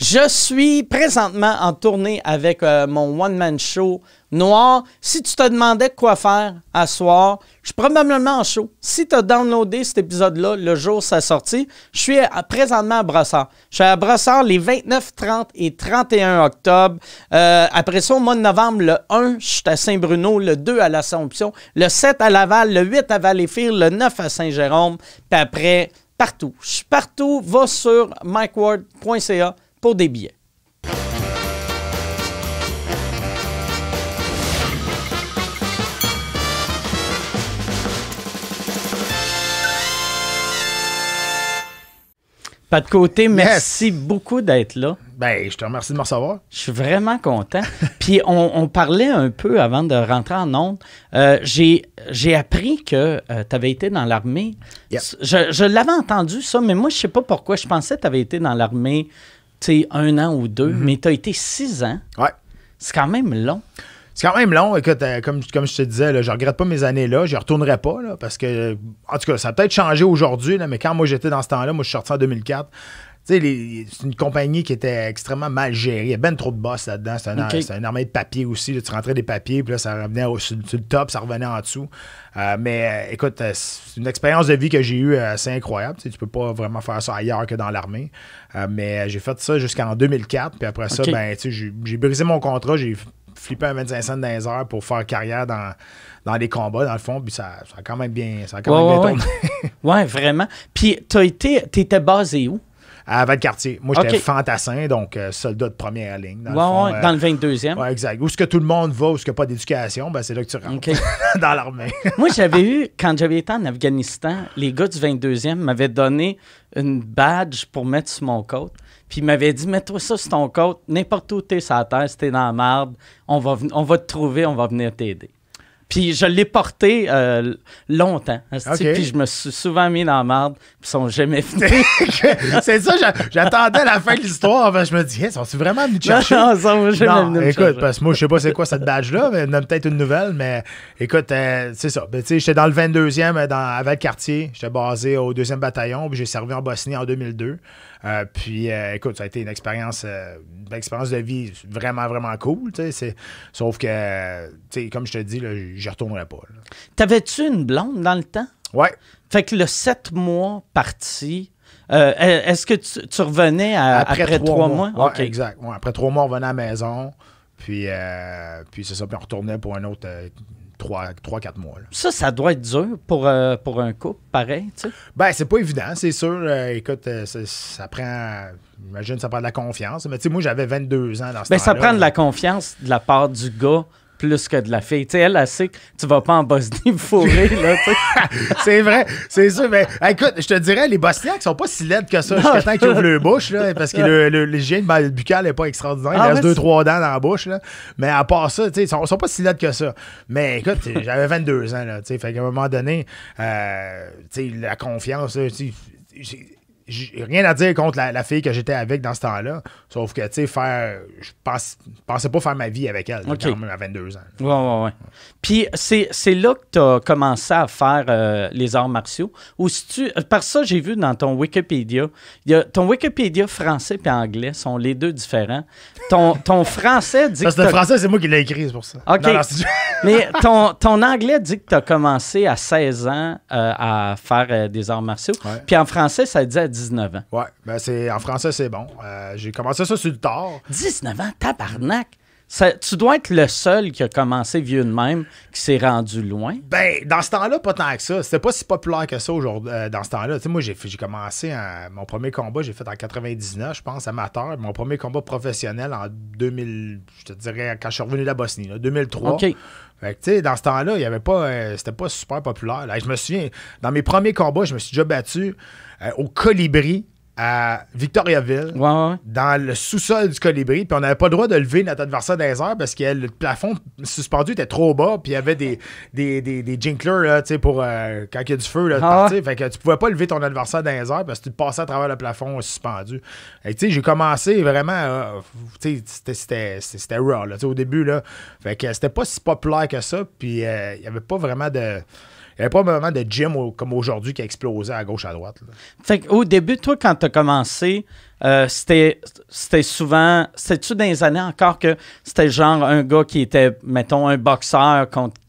Je suis présentement en tournée avec euh, mon one-man show noir. Si tu te demandais quoi faire à soir, je suis probablement en show. Si tu as downloadé cet épisode-là le jour de sa sortie, je suis présentement à Brossard. Je suis à Brossard les 29, 30 et 31 octobre. Euh, après ça, au mois de novembre, le 1, je suis à Saint-Bruno, le 2 à l'Assomption, le 7 à Laval, le 8 à Valleyfield, le 9 à Saint-Jérôme. Puis après, partout. Je suis partout. Va sur mikeward.ca pour des billets. Pas de côté, merci beaucoup d'être là. Ben, je te remercie de me recevoir. Je suis vraiment content. Puis on, parlait un peu avant de rentrer en ondes. Euh, j'ai appris que euh, tu avais été dans l'armée. Je, l'avais entendu ça, mais moi, je sais pas pourquoi. Je pensais que tu avais été dans l'armée tu sais, un an ou deux, mhm. mais tu as été six ans. Ouais. C'est quand même long. C'est quand même long. Écoute, euh, comme, comme je te disais, là, je regrette pas mes années là. Je retournerai pas là, parce que, en tout cas, ça a peut-être changé aujourd'hui, mais quand moi j'étais dans ce temps-là, moi je suis sorti en 2004 c'est une compagnie qui était extrêmement mal gérée. Il y a bien trop de boss là-dedans. C'est une armée de papier aussi. tu rentrais des papiers, puis là, ça revenait au, sur, top, ça revenait en dessous. Euh, mais euh, écoute, euh, c'est une expérience de vie que j'ai eue assez incroyable. Tu ne peux pas vraiment faire ça ailleurs que dans l'armée. mais j'ai fait ça jusqu'en 2004. Puis après ça, ben, j'ai brisé mon contrat. J'ai flippé un 25 cents dans les heures pour faire carrière dans, dans les combats, dans le fond, puis ça, a quand même bien, ça tourné. ouais, vraiment. Puis, tu étais basé où? à quartier. Moi, j'étais fantassin, donc euh, soldat de première ligne. Dans, le, dans le 22e. Euh, ouais, exact. Où ce que tout le monde va, où ce que pas d'éducation, ben, c'est là que tu rentres dans l'armée. Moi, j'avais eu, quand j'avais été en Afghanistan, les gars du 22e m'avaient donné une badge pour mettre sur mon côte. Puis ils m'avait dit, mets-toi ça sur ton côte, n'importe où t'es sur la terre, si t'es dans la marde, on va, on va te trouver, on va venir t'aider. Puis je l'ai porté euh, longtemps. Puis je me suis souvent mis dans la merde. Puis ils sont jamais venus. c'est ça, j'attendais la fin de l'histoire. Ben, je me dis, hey, sont-ils vraiment venus te chercher? Non, ils sont jamais venus écoute, parce que moi, je sais pas c'est quoi cette badge-là. Mais il a peut-être une nouvelle. Mais écoute, euh, c'est ça. Ben, j'étais dans le 22e euh, dans, avant J'étais basé au 2e bataillon. Puis j'ai servi en Bosnie en 2002. Euh, puis, euh, écoute, ça a été une expérience, euh, de vie vraiment, vraiment cool. Sauf que, comme je te dis, je ne retournerai pas. T'avais-tu une blonde dans le temps? Oui. Fait que le sept mois parti, e, Est-ce que tu, revenais après, trois, mois? Exact. après trois mois, on revenait à la maison. Puis, puis c'est ça. Puis on retournait pour un autre, 3-4 mois. Ça, ça doit être dur pour, euh, pour un couple, pareil, tu sais. Ben, c'est pas évident, c'est sûr. Euh, écoute, euh, ça prend. J'imagine ça prend de la confiance. Mais tu sais, moi, j'avais 22 ans dans ce ben, là ça prend de la confiance de la part du gars plus que de la fille. Tu sais, elle, elle sait que tu vas pas en Bosnie fourrer là, c'est vrai, c'est sûr. Mais écoute, je te dirais, les Bosniaques sont pas si laides que ça jusqu'à temps qu'ils ouvrent le bouche, là, parce que le, le, l'hygiène buccale est pas extraordinaire. Ah il reste deux, trois dents dans la bouche, là. Mais à part ça, tu sais, ils sont, sont, pas si laides que ça. Mais écoute, j'avais 22 ans, là, tu sais. Fait qu'à un moment donné, euh, tu sais, la confiance, tu rien à dire contre la, fille que j'étais avec dans ce temps-là. Sauf que, tu sais, faire. Je pense, pensais pas faire ma vie avec elle, quand même, à 22 ans. Ouais, ouais, ouais. Puis c'est là que tu as commencé à faire euh, les arts martiaux. Ou si tu. Euh, Par ça, j'ai vu dans ton Wikipédia. ton Wikipédia français et anglais sont les deux différents. Ton, français dit. Parce que le français, c'est moi qui l'ai écrit, c'est pour ça. OK. Mais ton, ton anglais dit que tu as commencé à 16 ans euh, à faire des arts martiaux. Puis en français, ça dit à 19 ans. Ouais, ben, c'est, en français, c'est bon. Euh, j'ai commencé ça sur le tard. 19 ans, tabarnak! tu dois être le seul qui a commencé vieux de même, qui s'est rendu loin. Ben, dans ce temps-là, pas tant que ça. C'était pas si populaire que ça aujourd'hui. Euh, dans ce temps-là, tu sais, moi, j'ai, commencé mon premier combat, j'ai fait en 99, je pense, amateur. Mon premier combat professionnel en 2000, je te dirais, quand je suis revenu de la Bosnie, 2003. OK. tu sais, dans ce temps-là, il y avait pas, euh, c'était pas super populaire. Là, je me souviens, dans mes premiers combats, je me suis déjà battu. Euh, au Colibri à Victoriaville, dans le sous-sol du Colibri, puis on n'avait pas le droit de lever notre adversaire dans les airs parce que le plafond suspendu était trop bas, puis il y avait des, des, des, jinklers là, pour euh, quand il y a du feu, là, ah, Fait que tu pouvais pas lever ton adversaire dans les airs parce que tu passais à travers le plafond suspendu. j'ai commencé vraiment, euh, tu sais, c'était raw là, au début. Là. Fait que c'était pas si populaire que ça, puis il y avait pas vraiment de. Il n'y avait pas vraiment de gym comme aujourd'hui qui a explosé à gauche, à droite. au début, toi, quand tu as commencé, euh, c'était souvent. C'était-tu dans les années encore que c'était genre un gars qui était, mettons, un boxeur contre.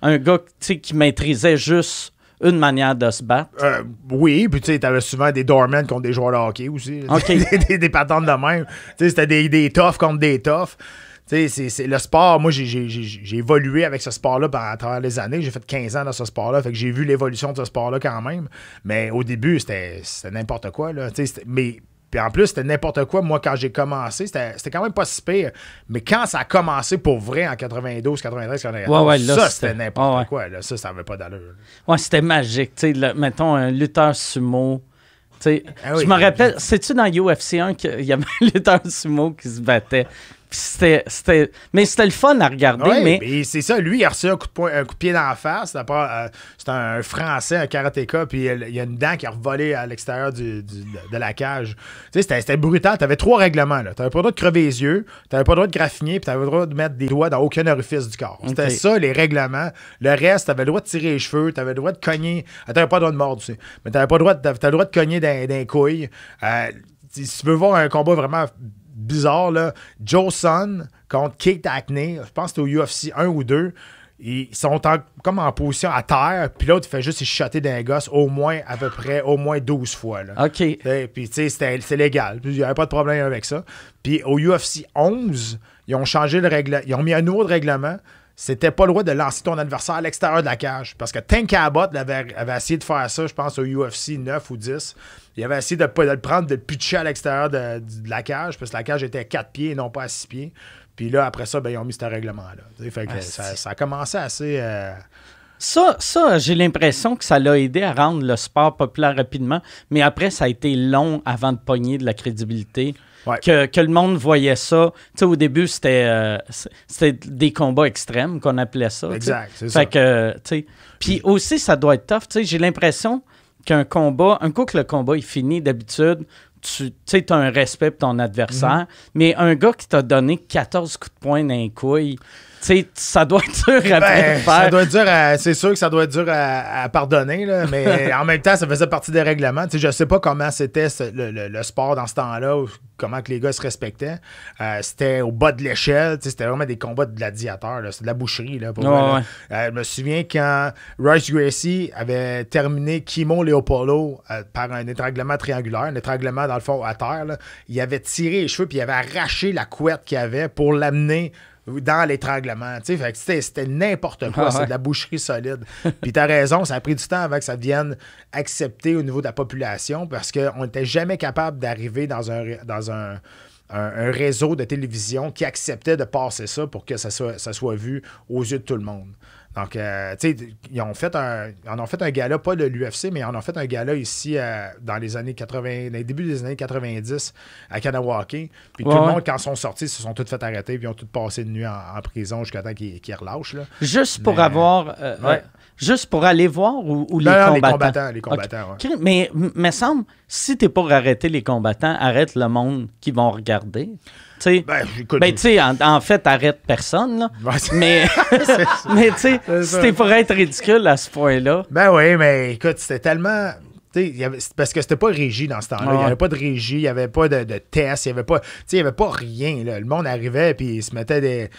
Un gars qui maîtrisait juste une manière de se battre. Euh, oui, puis tu sais, t'avais souvent des doormen contre des joueurs de hockey aussi. des, patentes de même. c'était des, des toughs contre des toughs c'est le sport. Moi, j'ai évolué avec ce sport-là à travers les années. J'ai fait 15 ans dans ce sport-là. Fait que j'ai vu l'évolution de ce sport-là quand même. Mais au début, c'était n'importe quoi. Là, mais en plus, c'était n'importe quoi. Moi, quand j'ai commencé, c'était quand même pas si pire. Mais quand ça a commencé pour vrai en 92, 93, ouais, ouais, ça, c'était n'importe ah, quoi. Là. Ça, ça n'avait pas d'allure. Ouais, c'était magique. mettons, un lutteur sumo. tu ah je me rappelle, c'est-tu dans UFC 1 qu'il y avait un lutteur sumo qui se battait? c'était, mais c'était le fun à regarder. mais, c'est ça, lui, il a reçu un coup de, pied dans la face. C'était euh, c'est un, Français, un karatéka, puis il y a une dent qui a volé à l'extérieur de la cage. Tu sais, c'était, brutal. Tu avais trois règlements. Là. T'avais pas le droit de crever les yeux, t'avais pas le droit de graffiner, puis t'avais le droit de mettre des doigts dans aucun orifice du corps. C'était ça, les règlements. Le reste, t'avais le droit de tirer les cheveux, t'avais le droit de cogner. Ah, t'avais pas le droit de mordre, tu sais. Mais t'avais pas le droit de, droit de cogner d'un, couille. Euh, si tu veux voir un combat vraiment bizarre, là, Joe Sun contre Kate Hackney, je pense que c'était au UFC 1 ou 2. Ils sont comme en position à terre, puis l'autre fait juste échoter d'un gosse au moins à peu près au moins 12 fois. Là. OK. Puis tu sais, c'est légal. Il n'y avait pas de problème avec ça. Puis au UFC 11, ils ont changé le règlement. Ils ont mis un nouveau règlement c'était pas le droit de lancer ton adversaire à l'extérieur de la cage. Parce que Tank Abbott avait, essayé de faire ça, je pense, au UFC 9 ou 10. Il avait essayé de, de le prendre, de le pitcher à l'extérieur de, la cage, parce que la cage était à 4 pieds et non pas à 6 pieds. Puis là, après ça, ben, ils ont mis ce règlement-là. Ah, ça, a commencé assez. Euh, ça, ça j'ai l'impression que ça l'a aidé à rendre le sport populaire rapidement, mais après, ça a été long avant de pogner de la crédibilité que, le monde voyait ça. Tu au début, euh, c'était des combats extrêmes qu'on appelait ça. Exact, c'est ça. Fait que, tu sais. Puis aussi, ça doit être tough. Tu j'ai l'impression qu'un combat, un coup que le combat est fini, d'habitude, tu sais, as un respect pour ton adversaire, mm-hmm. mais un gars qui t'a donné 14 coups de poing dans les couilles ça doit être à ben, faire. c'est sûr que ça doit être dur à, pardonner, mais en même temps, ça faisait partie des règlements. Je je sais pas comment c'était le, sport dans ce temps-là, comment que les gars se respectaient. Euh, c'était au bas de l'échelle, c'était vraiment des combats de gladiateurs, c'est de la boucherie. Là, euh, je me souviens quand Royce Gracie avait terminé Kimo Leopoldo euh, par un étranglement triangulaire, un étranglement dans le fond à terre. Il avait tiré les cheveux puis il avait arraché la couette qu'il avait pour l'amener dans l'étranglement. C'était n'importe quoi. Ah c'est de la boucherie solide. Puis as raison, ça a pris du temps avant que ça devienne accepté au niveau de la population parce qu'on n'était jamais capable d'arriver dans un. Dans réseau de télévision qui acceptait de passer ça pour que ça soit vu aux yeux de tout le monde. Donc, euh, tu sais, ils ont fait un, en ont fait un gala, pas de l'UFC, mais ils en ont fait un gala ici euh, dans les années 80, dans les débuts des années 90 à Kanawaki. Puis tout le monde, quand ils sont sortis, se sont tous fait arrêter, puis ils ont tous passé une nuit en, prison jusqu'à temps qu'ils relâchent. Juste pour avoir. Euh, juste pour aller voir ou, les, combattants? les Les combattants, Mais, me semble, si t'es pour arrêter les combattants, arrête le monde qui vont regarder. Ben, ben, tu sais, en, fait, arrête personne, là. mais, mais tu sais, c'était pour être ridicule à ce point-là. Ben oui, mais écoute, c'était tellement. parce que c'était pas régie dans ce temps-là. Il n'y avait pas de régie, il n'y avait pas de, test, il n'y avait, pas, avait pas rien. Le monde arrivait et il se mettait des.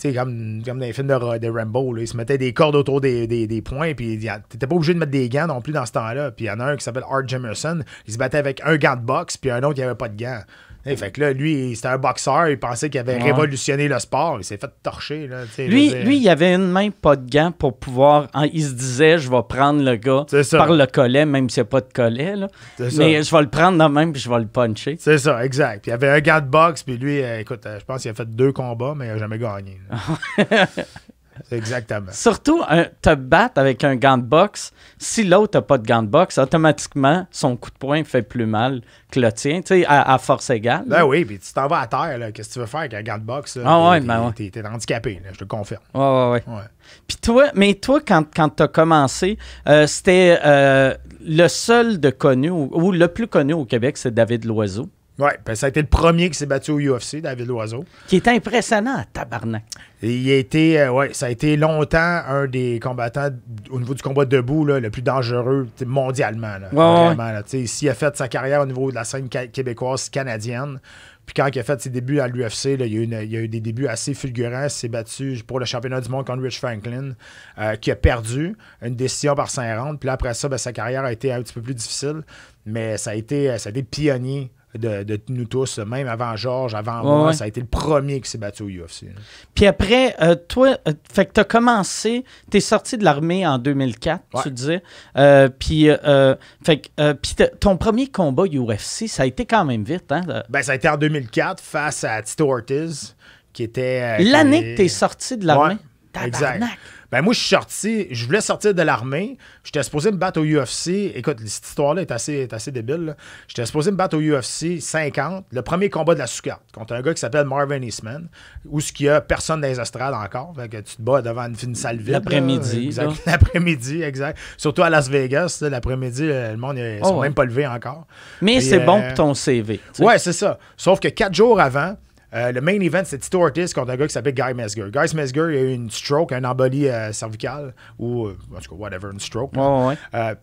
Tu Comme, comme dans les films de, de Rambo, là, il se mettaient des cordes autour des, des, des points, puis t'étais pas obligé de mettre des gants non plus dans ce temps-là. Puis il y en a un qui s'appelle Art Jemerson, il se battait avec un gant de boxe, puis un autre, qui y avait pas de gants. Eh, fait que là, lui, c'était un boxeur, il pensait qu'il avait révolutionné le sport, il s'est fait torcher. lui, lui, il avait une main pas de gants pour pouvoir. il se disait, je vais prendre le gars par le collet, même s'il n'y a pas de collet. Mais je vais le prendre la même puis je vais le puncher. C'est ça, exact. il y avait un gars de boxe, puis lui, euh, écoute, euh, je pense qu'il a fait deux combats, mais il n'a jamais gagné. Exactement. Surtout, un, te battre avec un gant de boxe, si l'autre n'a pas de gant de boxe, automatiquement, son coup de poing fait plus mal que le tien, tu sais, à, force égale. Ben oui, puis tu t'en vas à terre, qu'est-ce que tu veux faire avec un gant de boxe? Ah ouais, ben T'es handicapé, je te confirme. Ouais, ouais, ouais. Puis toi, mais toi, quand, quand as commencé, euh, c'était euh, le seul de connu, ou le plus connu au Québec, c'est David Loiseau. Oui, ça a été le premier qui s'est battu au UFC, David Loiseau. Qui est impressionnant, tabarnak. Il a été, euh, ouais, ça a été longtemps un des combattants au niveau du combat debout là, le plus dangereux mondialement. vraiment, il a fait sa carrière au niveau de la scène québécoise canadienne. Puis quand il a fait ses débuts à l'UFC, il, y a eu des débuts assez fulgurants. Il s'est battu pour le championnat du monde contre Rich Franklin, euh, qui a perdu une décision par saint rounds. Puis après ça, ben, sa carrière a été un petit peu plus difficile. Mais ça a été, euh, ça a été pionnier de, nous tous, même avant Georges, avant moi, ça a été le premier qui s'est battu au UFC. Hein. Puis après, euh, toi, euh, fait que t'as commencé, t'es sorti de l'armée en 2004, tu disais. Euh, puis, fait ton premier combat UFC, ça a été quand même vite, hein? Ben, ça a été en 2004 face à Tito Ortiz, qui était. L'année que t'es sorti de l'armée. Exact. Ben moi, je suis sorti, je voulais sortir de l'armée. J'étais supposé me battre au UFC. Écoute, cette histoire-là est assez, est assez débile. J'étais supposé me battre au UFC 50, le premier combat de la sous contre un gars qui s'appelle Marvin Eastman, où ce qu'il y a personne dans les estrades encore. tu te bats devant une, salle vide. L'après-midi. L'après-midi, exact. Surtout à Las Vegas, l'après-midi, euh, le monde, ils oh, sont même pas levé encore. Mais c'est bon euh, pour ton CV. Ouais, c'est ça. Sauf que quatre jours avant, euh, le main event, c'est Tito Ortiz contre un gars qui s'appelle Guy Mesger. Guy Mesger, il a eu une stroke, un embolie euh, cervicale, ou euh, en tout cas, whatever, une stroke.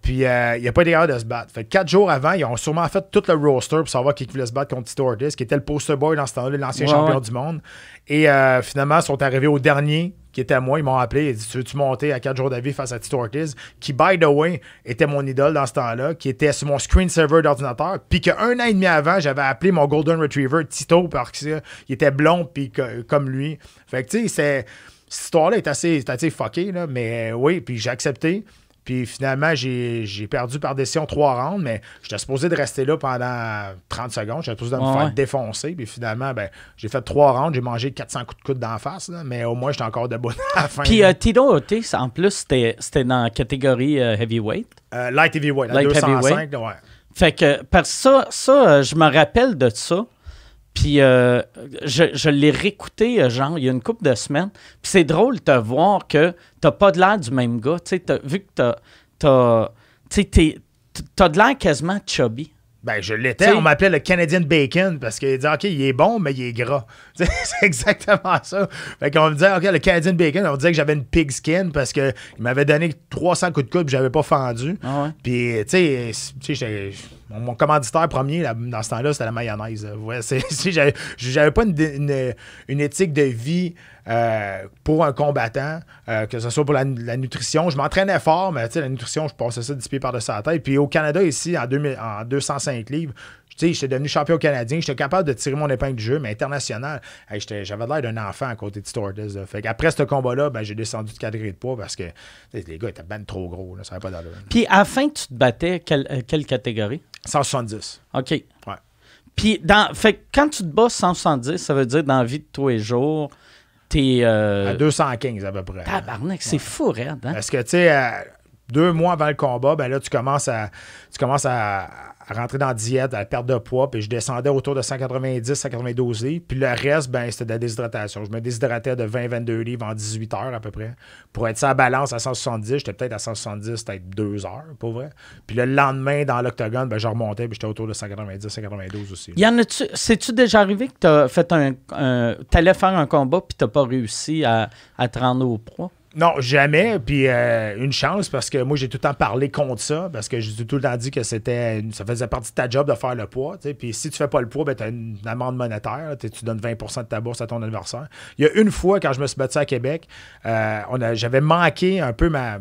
puis il a pas été capable de se battre. Fait quatre jours avant, ils ont sûrement fait tout le roster pour savoir qui voulait se battre contre Tito Ortiz, qui était le poster boy dans ce temps-là, l'ancien champion du monde. Et finalement, ils sont arrivés au dernier qui était à moi, ils m'ont appelé, ils dit Tu veux monter à 4 jours d'avis face à Tito Ortiz qui, by the way, était mon idole dans ce temps-là, qui était sur mon screen-server d'ordinateur, puis qu'un an et demi avant, j'avais appelé mon Golden Retriever Tito parce qu'il était blond, puis comme lui. Fait que, tu sais, cette histoire-là est assez, fuckée, mais oui, puis j'ai accepté. Puis finalement, j'ai perdu par décision trois rounds, mais j'étais supposé de rester là pendant 30 secondes. J'étais supposé de me faire défoncer. Puis finalement, ben, j'ai fait trois rounds. J'ai mangé 400 coups de coude d'en face, là, mais au moins, j'étais encore debout à la fin. Puis Tidon euh, Tito en plus, c'était dans la catégorie euh, heavyweight. Euh, light heavyweight, light 205, Ouais. Fait que, par ça, ça, je me rappelle de ça. Puis euh, je, je l'ai réécouté, euh, genre, il y a une couple de semaines. Puis c'est drôle de te voir que t'as pas de l'air du même gars. Tu sais, vu que t'as. T'as, t'as de l'air quasiment chubby. Ben, je l'étais. on m'appelait le Canadian Bacon parce qu'il disait, OK, il est bon, mais il est gras. c'est exactement ça. Fait qu'on me disait, OK, le Canadian Bacon, on me disait que j'avais une pig skin parce qu'il m'avait donné 300 coups de coude et j'avais pas fendu. Ah Puis, tu sais, mon, commanditaire premier, dans ce temps-là, c'était la mayonnaise. Ouais, j'avais pas une, éthique de vie euh, pour un combattant, euh, que ce soit pour la, nutrition. Je m'entraînais fort, mais la nutrition, je passais ça 10 par de la tête. Puis au Canada, ici, en, en 205 livres, tu sais, j'étais devenu champion canadien, j'étais capable de tirer mon épingle du jeu, mais international, j'avais l'air d'un enfant à côté de Stewardess. Fait après ce combat-là, ben, j'ai descendu de cadrer de poids parce que les gars étaient ben trop gros. ça pas d'allure. Puis à la fin, tu te battais, euh, quelle, catégorie 170. OK. Ouais. Puis dans, fait, quand tu te bats 170, ça veut dire dans la vie de tous les jours. T'es. Euh, à 215 à peu près. Tabarnak, c'est fou, raide. Hein? Parce que, tu sais, euh, deux mois avant le combat, ben là, tu commences à, tu commences à, à rentrer dans la diète, à la perte de poids, puis je descendais autour de 190 192 92 livres. Puis le reste, ben, c'était de la déshydratation. Je me déshydratais de 20-22 livres en 18 heures à peu près. Pour être à balance à 170, j'étais peut-être à 170, peut-être deux heures, pour vrai. Puis le lendemain, dans l'octogone, ben, je remontais, puis j'étais autour de 190, 192 aussi. Y en a-tu, c'est-tu déjà arrivé que t'as fait un, t'allais faire un combat, puis t'as pas réussi à, à te rendre au poids? Non, jamais. Puis euh, une chance parce que moi, j'ai tout le temps parlé contre ça parce que j'ai tout le temps dit que c'était ça faisait partie de ta job de faire le poids. Puis si tu fais pas le poids, ben, tu as une amende monétaire. Tu donnes 20 de ta bourse à ton adversaire. Il y a une fois, quand je me suis battu à Québec, euh, j'avais manqué un peu ma,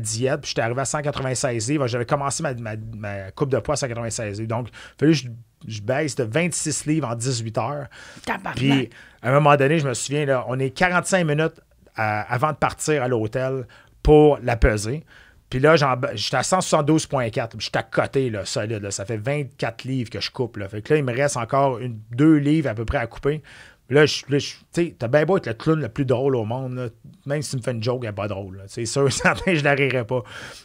diète, puis j'étais arrivé à 196 livres. J'avais commencé ma, ma, coupe de poids à 196 livres. Donc, il fallait que je, baisse de 26 livres en 18 heures. Puis, à un moment donné, je me souviens, là, on est 45 minutes avant de partir à l'hôtel pour la peser. Puis là, j'étais à 172,4. J'étais à côté, là, solide. Ça fait 24 livres que je coupe. Fait que là, il me reste encore une, deux livres à peu près à couper. Là, tu sais, t'as bien beau être le clown le plus drôle au monde. Même si tu me fais une joke, elle n'est pas drôle. C'est sûr, certain, je la rirais pas.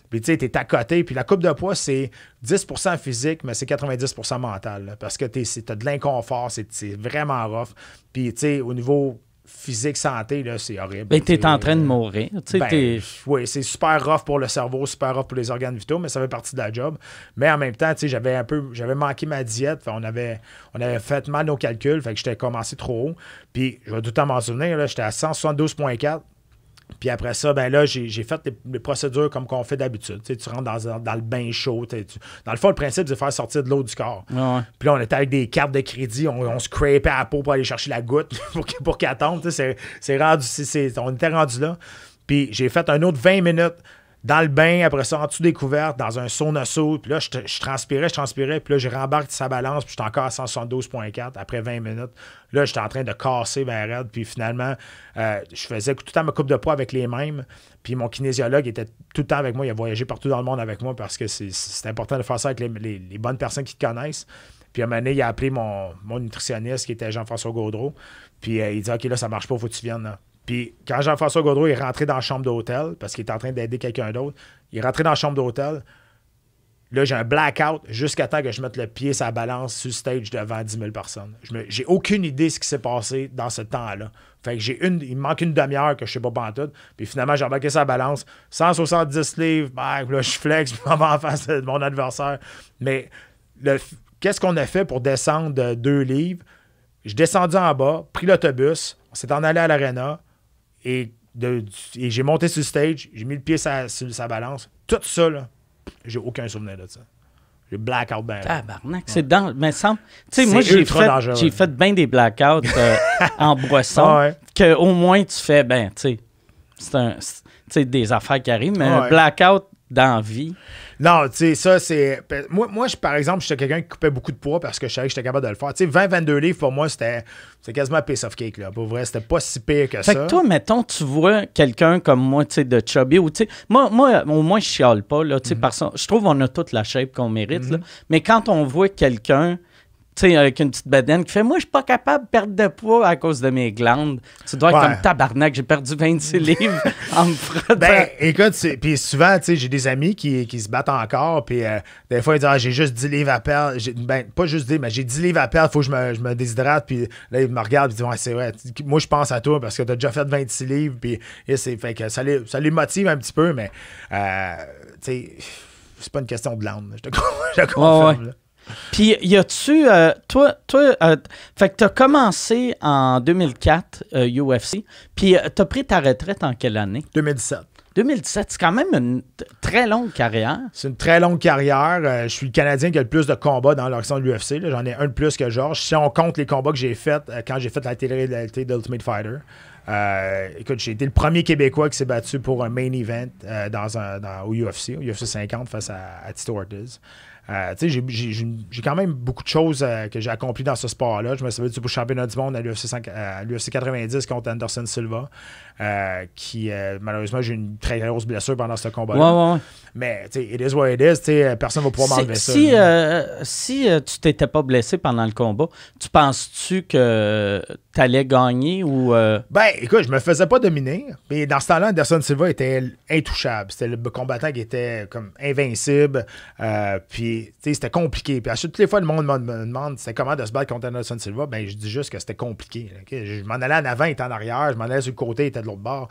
Puis tu sais, t'es à côté. Puis la coupe de poids, c'est 10% physique, mais c'est 90% mental. parce que tu t'as de l'inconfort, c'est vraiment rough. Puis tu sais, au niveau physique, santé, c'est horrible. Ben, tu es en train de euh, mourir. Ben, oui, c'est super rough pour le cerveau, super rough pour les organes vitaux, mais ça fait partie de la job. Mais en même temps, j'avais un peu j'avais manqué ma diète. On avait, on avait fait mal nos calculs, fait que j'étais commencé trop haut. Puis je vais tout le temps m'en souvenir, j'étais à 172.4 puis après ça, ben là, j'ai fait les, procédures comme qu'on fait d'habitude. Tu rentres dans, dans, le bain chaud. dans le fond, le principe, c'est de faire sortir de l'eau du corps. Puis là, on était avec des cartes de crédit, on, on, se pas à la peau pour aller chercher la goutte pour, pour qu'elle tombe. C'est rendu, on était rendu là. Puis j'ai fait un autre 20 minutes dans le bain, après ça, en dessous des couvertes, dans un sauna saut. Puis là, je, transpirais, je transpirais. Puis là, je rembarque sa balance. Puis j'étais encore à 172,4 après 20 minutes. Là, j'étais en train de casser vers raide. Puis finalement, euh, je faisais tout le temps ma coupe de poids avec les mêmes. Puis mon kinésiologue était tout le temps avec moi. Il a voyagé partout dans le monde avec moi parce que c'est important de faire ça avec les, bonnes personnes qui te connaissent. Puis à un moment donné, il a appelé mon, nutritionniste qui était Jean-François Gaudreau. Puis euh, il dit Ok, là, ça marche pas, faut que tu viennes. Là. Puis quand Jean-François Gaudreau est rentré dans la chambre d'hôtel, parce qu'il est en train d'aider quelqu'un d'autre, il est rentré dans la chambre d'hôtel. Là, j'ai un blackout jusqu'à temps que je mette le pied sur la balance sur stage devant 10 000 personnes. J'ai aucune idée de ce qui s'est passé dans ce temps-là. Fait que j'ai une, il me manque une demi-heure que je ne sais pas tout. Puis finalement, j'ai embarqué sa balance. 170 livres, ben, là, je flex, je vais en face de mon adversaire. Mais qu'est-ce qu'on a fait pour descendre de deux livres? Je descendu en bas, pris l'autobus, on s'est en allé à l'aréna et, j'ai monté sur le stage, j'ai mis le pied sur, sa balance. Tout ça, là, j'ai aucun souvenir de ça. J'ai blackout ben. Tabarnak, c'est dans. Mais semble. Tu sais, moi, j'ai fait, j'ai fait bien des blackouts euh, en boisson. Que au moins, tu fais, ben, tu sais, c'est un. des affaires qui arrivent, mais un blackout dans Non, tu sais, ça, c'est. Moi, moi je, par exemple, j'étais quelqu'un qui coupait beaucoup de poids parce que je savais que j'étais capable de le faire. Tu sais, 20-22 livres, pour moi, c'était quasiment un piece of cake, là. Pour vrai, c'était pas si pire que ça. Fait que toi, mettons, tu vois quelqu'un comme moi, tu sais, de chubby, ou tu sais, moi, moi, au moins, je chiale pas, là, tu sais, mhm. je trouve qu'on a toute la shape qu'on mérite, là. Mhm. Mais quand on voit quelqu'un avec une petite bedaine qui fait Moi, je suis pas capable de perdre de poids à cause de mes glandes. Tu dois être comme tabarnak, j'ai perdu 26 livres en me frottant. Ben, écoute, puis souvent, tu sais, j'ai des amis qui, qui, se battent encore, puis euh, des fois, ils disent ah, J'ai juste 10 livres à perdre. Ben, pas juste 10, mais j'ai 10 livres à perdre, faut que je me, je me déshydrate. Puis là, ils me regardent, et disent Ouais, c'est vrai. Moi, je pense à toi parce que tu as déjà fait 26 livres, puis fait que ça les, ça motive un petit peu, mais, euh, tu sais c'est pas une question de glandes Je te, confirme. Puis, y a-tu. Euh, toi, euh, fait que tu as commencé en 2004, euh, UFC. Puis, tu as pris ta retraite en quelle année? 2017. 2017, c'est quand même une très longue carrière. C'est une très longue carrière. je suis le Canadien qui a le plus de combats dans l'action de l'UFC. J'en ai un de plus que Georges. Si on compte les combats que j'ai faits quand j'ai fait la télé-réalité d'Ultimate Fighter, écoute, j'ai été le premier Québécois qui s'est battu pour un main event dans un, au UFC, au UFC 50 face à, à Tito euh, j'ai quand même beaucoup de choses euh, que j'ai accomplies dans ce sport-là. Je me souviens du championnat du monde à l'UFC 90 euh, contre Anderson Silva, qui malheureusement j'ai une très grosse blessure pendant ce combat-là. Mais it is what it is, personne ne va pouvoir m'enlever ça. Si, si tu t'étais pas blessé pendant le combat, tu penses-tu que t'allais gagner ou. Euh? Ben, écoute, je me faisais pas dominer. Mais dans ce temps-là, Anderson Silva était intouchable. C'était le combattant qui était comme invincible. Euh, puis, tu sais, c'était compliqué. Puis, à toutes les fois, le monde me demande c'est comment de se battre contre Anderson Silva. Ben, je dis juste que c'était compliqué. Je m'en allais en avant, et en arrière. Je m'en allais sur le côté, il était de l'autre bord.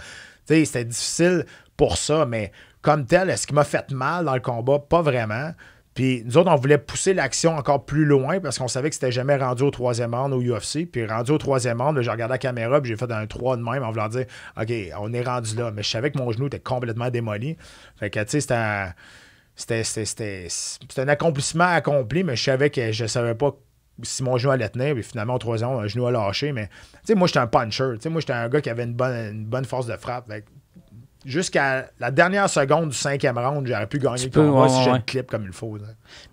Tu sais, c'était difficile pour ça. Mais comme tel, est-ce qu'il m'a fait mal dans le combat? Pas vraiment. Puis nous autres, on voulait pousser l'action encore plus loin parce qu'on savait que c'était jamais rendu au troisième round au UFC. Puis rendu au troisième round, j'ai regardé la caméra puis j'ai fait un 3 de même en voulant dire OK, on est rendu là. Mais je savais que mon genou était complètement démoli. Fait que, tu sais, c'était. Un... accomplissement accompli, mais je savais que je savais pas si mon genou allait tenir, puis finalement, au troisième, un genou a lâché. Mais, tu sais, moi, j'étais un puncher. Tu sais, moi, j'étais un gars qui avait une bonne, bonne force de frappe. Fait, jusqu'à la dernière seconde du cinquième round, j'aurais pu gagner un moi si j'ai clip comme il faut.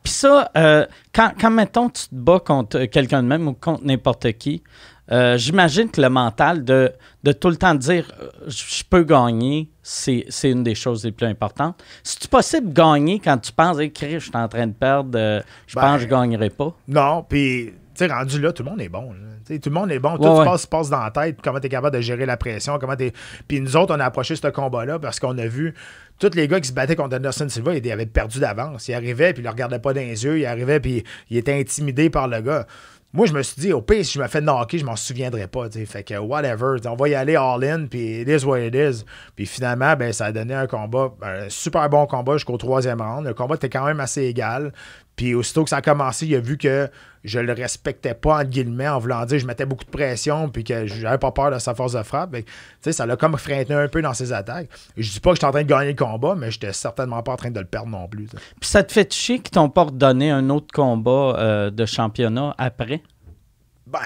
Puis ça, euh, quand, quand, mettons, tu te bats contre euh, quelqu'un de même ou contre n'importe qui, euh, j'imagine que le mental de, de tout le temps dire je peux gagner, c'est, une des choses les plus importantes. C'est-tu possible de gagner quand tu penses écrire, je suis en train de perdre, je ben, pense que je gagnerai pas? Non, puis sais, rendu là, tout le monde est bon. Tout le monde est bon. tout se se passe dans la tête. Comment tu es capable de gérer la pression. comment t'es. Puis nous autres, on a approché ce combat-là parce qu'on a vu tous les gars qui se battaient contre Anderson Silva, ils avaient perdu d'avance. Ils arrivaient, puis ils ne le regardaient pas dans les yeux. Ils arrivaient, puis ils étaient intimidés par le gars. Moi, je me suis dit, au pire, si je me fais knocker, je m'en souviendrai pas. Fait que, whatever. On va y aller all-in, puis it is what it is. Puis finalement, ben, ça a donné un combat, un super bon combat jusqu'au troisième round. Le combat était quand même assez égal. Puis aussitôt que ça a commencé, il a vu que je le respectais pas, entre guillemets, en voulant dire je mettais beaucoup de pression, puis que j'avais pas peur de sa force de frappe. tu ça l'a comme freiné un peu dans ses attaques. Je dis pas que j'étais en train de gagner le combat, mais j'étais certainement pas en train de le perdre non plus. Puis ça te fait chier qu'ils t'ont pas redonné un autre combat euh, de championnat après? Ben...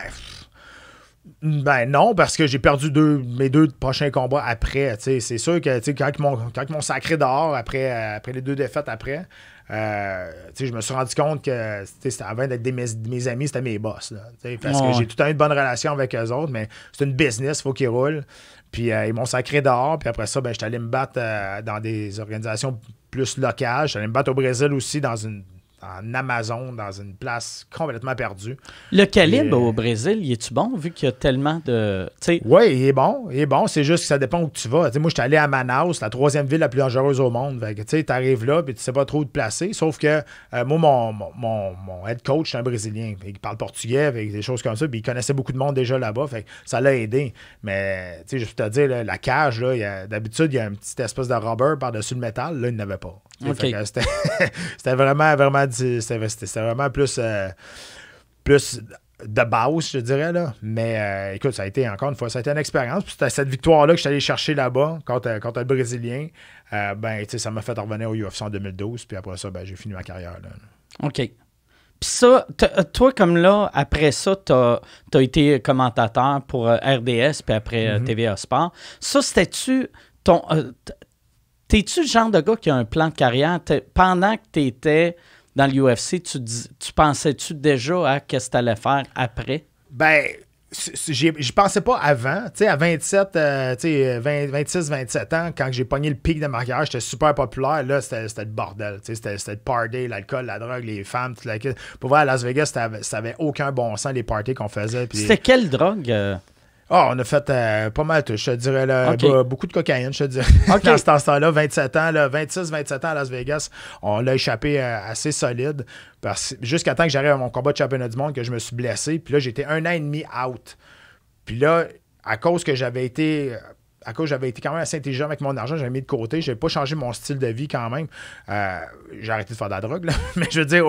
Ben non, parce que j'ai perdu mes deux prochains combats après. C'est sûr que quand ils m'ont sacré dehors après, après les deux défaites après, euh, je me suis rendu compte que avant d'être mes, amis, c'était mes boss. parce que j'ai tout le temps une bonne bonnes relations avec eux autres, mais c'est une business, il faut qu'ils roulent. Puis euh, ils m'ont sacré dehors. Puis après ça, ben, j'étais allé me battre euh, dans des organisations plus locales. J'étais allé me battre au Brésil aussi dans une en Amazon, dans une place complètement perdue. Le calibre au Brésil, il est-tu bon, vu qu'il y a tellement de... Oui, il est bon, il est bon, c'est juste que ça dépend où tu vas. moi, je suis allé à Manaus, la troisième ville la plus dangereuse au monde. Tu arrives là, puis tu sais pas trop où te placer, sauf que euh, moi, mon, mon, mon, head coach, c'est un Brésilien, il parle portugais, avec des choses comme ça, puis il connaissait beaucoup de monde déjà là-bas, fait ça l'a aidé. Mais, tu sais, juste te dire, la cage, d'habitude, il y a une petite espèce de rubber par-dessus le métal, là, il n'avait pas. C'était vraiment, vraiment, c'était vraiment plus, euh, plus de base, je dirais. Là. Mais euh, écoute, ça a été encore une fois, ça a été une expérience. Puis cette victoire-là que je suis allé chercher là-bas contre, euh, contre le Brésilien, ben, ça m'a fait revenir au UFC en 2012. Puis après ça, ben, j'ai fini ma carrière. Là. OK. Puis ça, toi, comme là, après ça, tu as été commentateur pour RDS, puis après mm-hmm. TVA Sport. Ça, c'était-tu ton. T'es-tu le genre de gars qui a un plan de carrière? Pendant que tu étais dans l'UFC, tu, tu pensais-tu déjà à ce que tu allais faire après? Ben, je pensais pas avant. Tu sais, à 27, 26, 27 ans, quand j'ai pogné le pic de carrière, j'étais super populaire. Là, c'était le bordel. Tu c'était le party, l'alcool, la drogue, les femmes, tout la... Pour voir à Las Vegas, ça avait, aucun bon sens, les parties qu'on faisait. C'était quelle drogue? Euh? Ah, on a fait euh, pas mal, je te dirais, là, beaucoup de cocaïne, je te dirais. À ce temps-là, 27 ans, 26, 27 ans à Las Vegas, on l'a échappé euh, assez solide. Jusqu'à temps que j'arrive à mon combat de championnat du monde, que je me suis blessé. Puis là, j'étais un an et demi out. Puis là, à cause que j'avais été à cause j'avais été quand même assez intelligent avec mon argent, j'avais mis de côté, j'avais pas changé mon style de vie quand même. Euh, j'ai arrêté de faire de la drogue, mais je veux dire,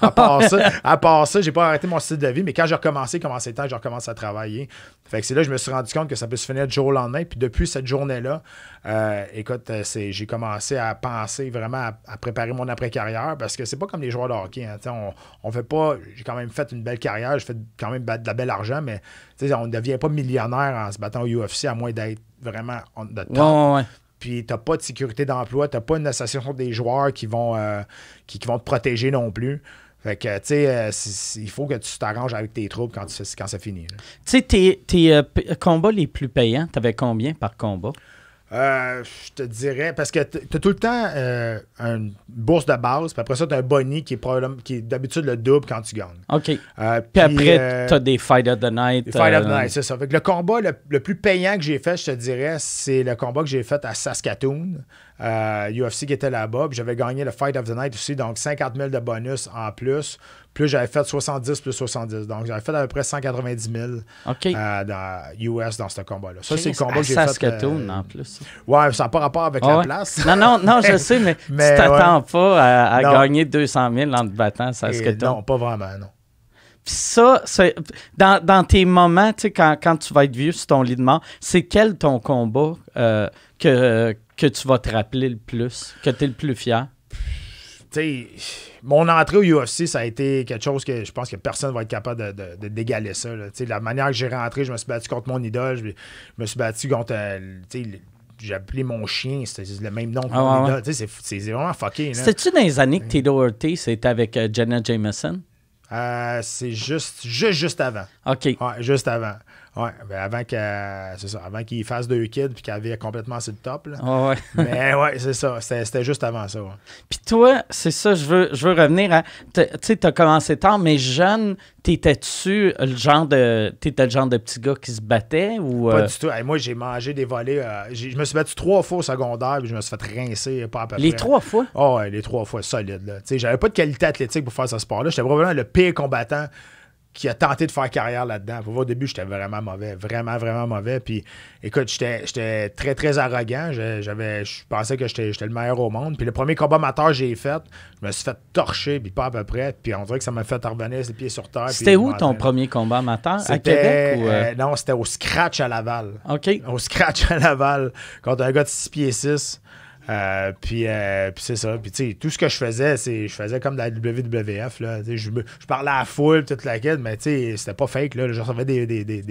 à part ça, à part ça, j'ai pas arrêté mon style de vie, mais quand j'ai recommencé, comment c'est temps, j'ai recommencé à travailler. Fait que c'est là que je me suis rendu compte que ça peut se finir du jour au lendemain. Puis depuis cette journée-là, euh, écoute, euh, j'ai commencé à penser vraiment à, préparer mon après-carrière parce que c'est pas comme les joueurs de hockey. Hein. On, on, fait pas, j'ai quand même fait une belle carrière, j'ai fait quand même de la belle argent, mais on ne devient pas millionnaire en se battant au UFC à moins d'être vraiment on the Puis t'as pas de sécurité d'emploi, t'as pas une association des joueurs qui vont, euh, qui, vont te protéger non plus. Fait que, tu sais, euh, il faut que tu t'arranges avec tes troupes quand, c'est quand ça finit. Tu sais, tes, euh, combats les plus payants, t'avais combien par combat? Euh, je te dirais, parce que tu as tout le temps euh, une bourse de base, puis après ça, tu as un boni qui est, qui est d'habitude le double quand tu gagnes. OK. Euh, puis, après, euh, tu as des Fight of the Night. Fight of the Night, c'est ça. le combat le, le plus payant que j'ai fait, je te dirais, c'est le combat que j'ai fait à Saskatoon. UFC euh, qui était là-bas. puis J'avais gagné le Fight of the Night aussi, donc 50 000 de bonus en plus. Plus j'avais fait 70 plus 70. Donc j'avais fait à peu près 190 000 euh, dans US dans ce combat-là. Ça, c'est le combat que j'ai fait. Euh, Saskatoon en plus. Ouais, ça n'a pas rapport avec la place. Non, non, non, je sais, mais, tu t'attends pas à, gagner 200 000 en te battant Saskatoon. non, pas vraiment, non. Puis ça, dans, dans, tes moments, quand, quand tu vas être vieux sur ton lit de mort, c'est quel ton combat euh, que, que tu vas te rappeler le plus, que tu es le plus fier? mon entrée au UFC, ça a été quelque chose que je pense que personne va être capable de, d'égaler ça. La manière que j'ai rentré, je me suis battu contre mon idole, je, me suis battu contre euh, j'ai appelé mon chien, c'était le même nom que ah, mon idole. C'est vraiment fucké. C'était-tu dans les années que Tito Ortiz c'était avec euh, Janet Jameson? Euh, c'est juste, juste, juste avant. OK. Ouais, juste avant. Oui, ben avant qu'il qu'il fasse deux kids puis qu'elle vire complètement sur le top. Là. Ah mais ouais, c'est ça. C'était juste avant ça. Puis toi, c'est ça, je veux, je veux revenir à. Tu sais, t'as commencé tard, mais jeune, t'étais-tu le genre de. T'étais le genre de petit gars qui se battait ou. Pas euh? du tout. moi, j'ai mangé des volets. Euh, je me suis battu trois fois au secondaire puis je me suis fait rincer pas à Les trois fois? Ah ouais, les trois fois, solide. Tu sais, j'avais pas de qualité athlétique pour faire ce sport-là. J'étais probablement le pire combattant qui a tenté de faire carrière là-dedans. au début, j'étais vraiment mauvais, vraiment, vraiment mauvais. Puis, écoute, j'étais très, très arrogant. J'avais, je pensais que j'étais le meilleur au monde. Puis, le premier combat amateur que j'ai fait, je me suis fait torcher, puis pas à peu près. Puis, on dirait que ça m'a fait revenir les pieds sur terre. C'était où ton premier combat amateur À Québec euh? Euh, Non, c'était au Scratch à Laval. OK. Au Scratch à Laval, contre un gars de 6 pieds 6. Euh, euh, puis, c'est ça. Puis, tu sais, tout ce que je faisais, c'est je faisais comme de la WWF. Je, parlais à la foule, toute la quête, mais tu sais, c'était pas fake. Là. Je recevais des,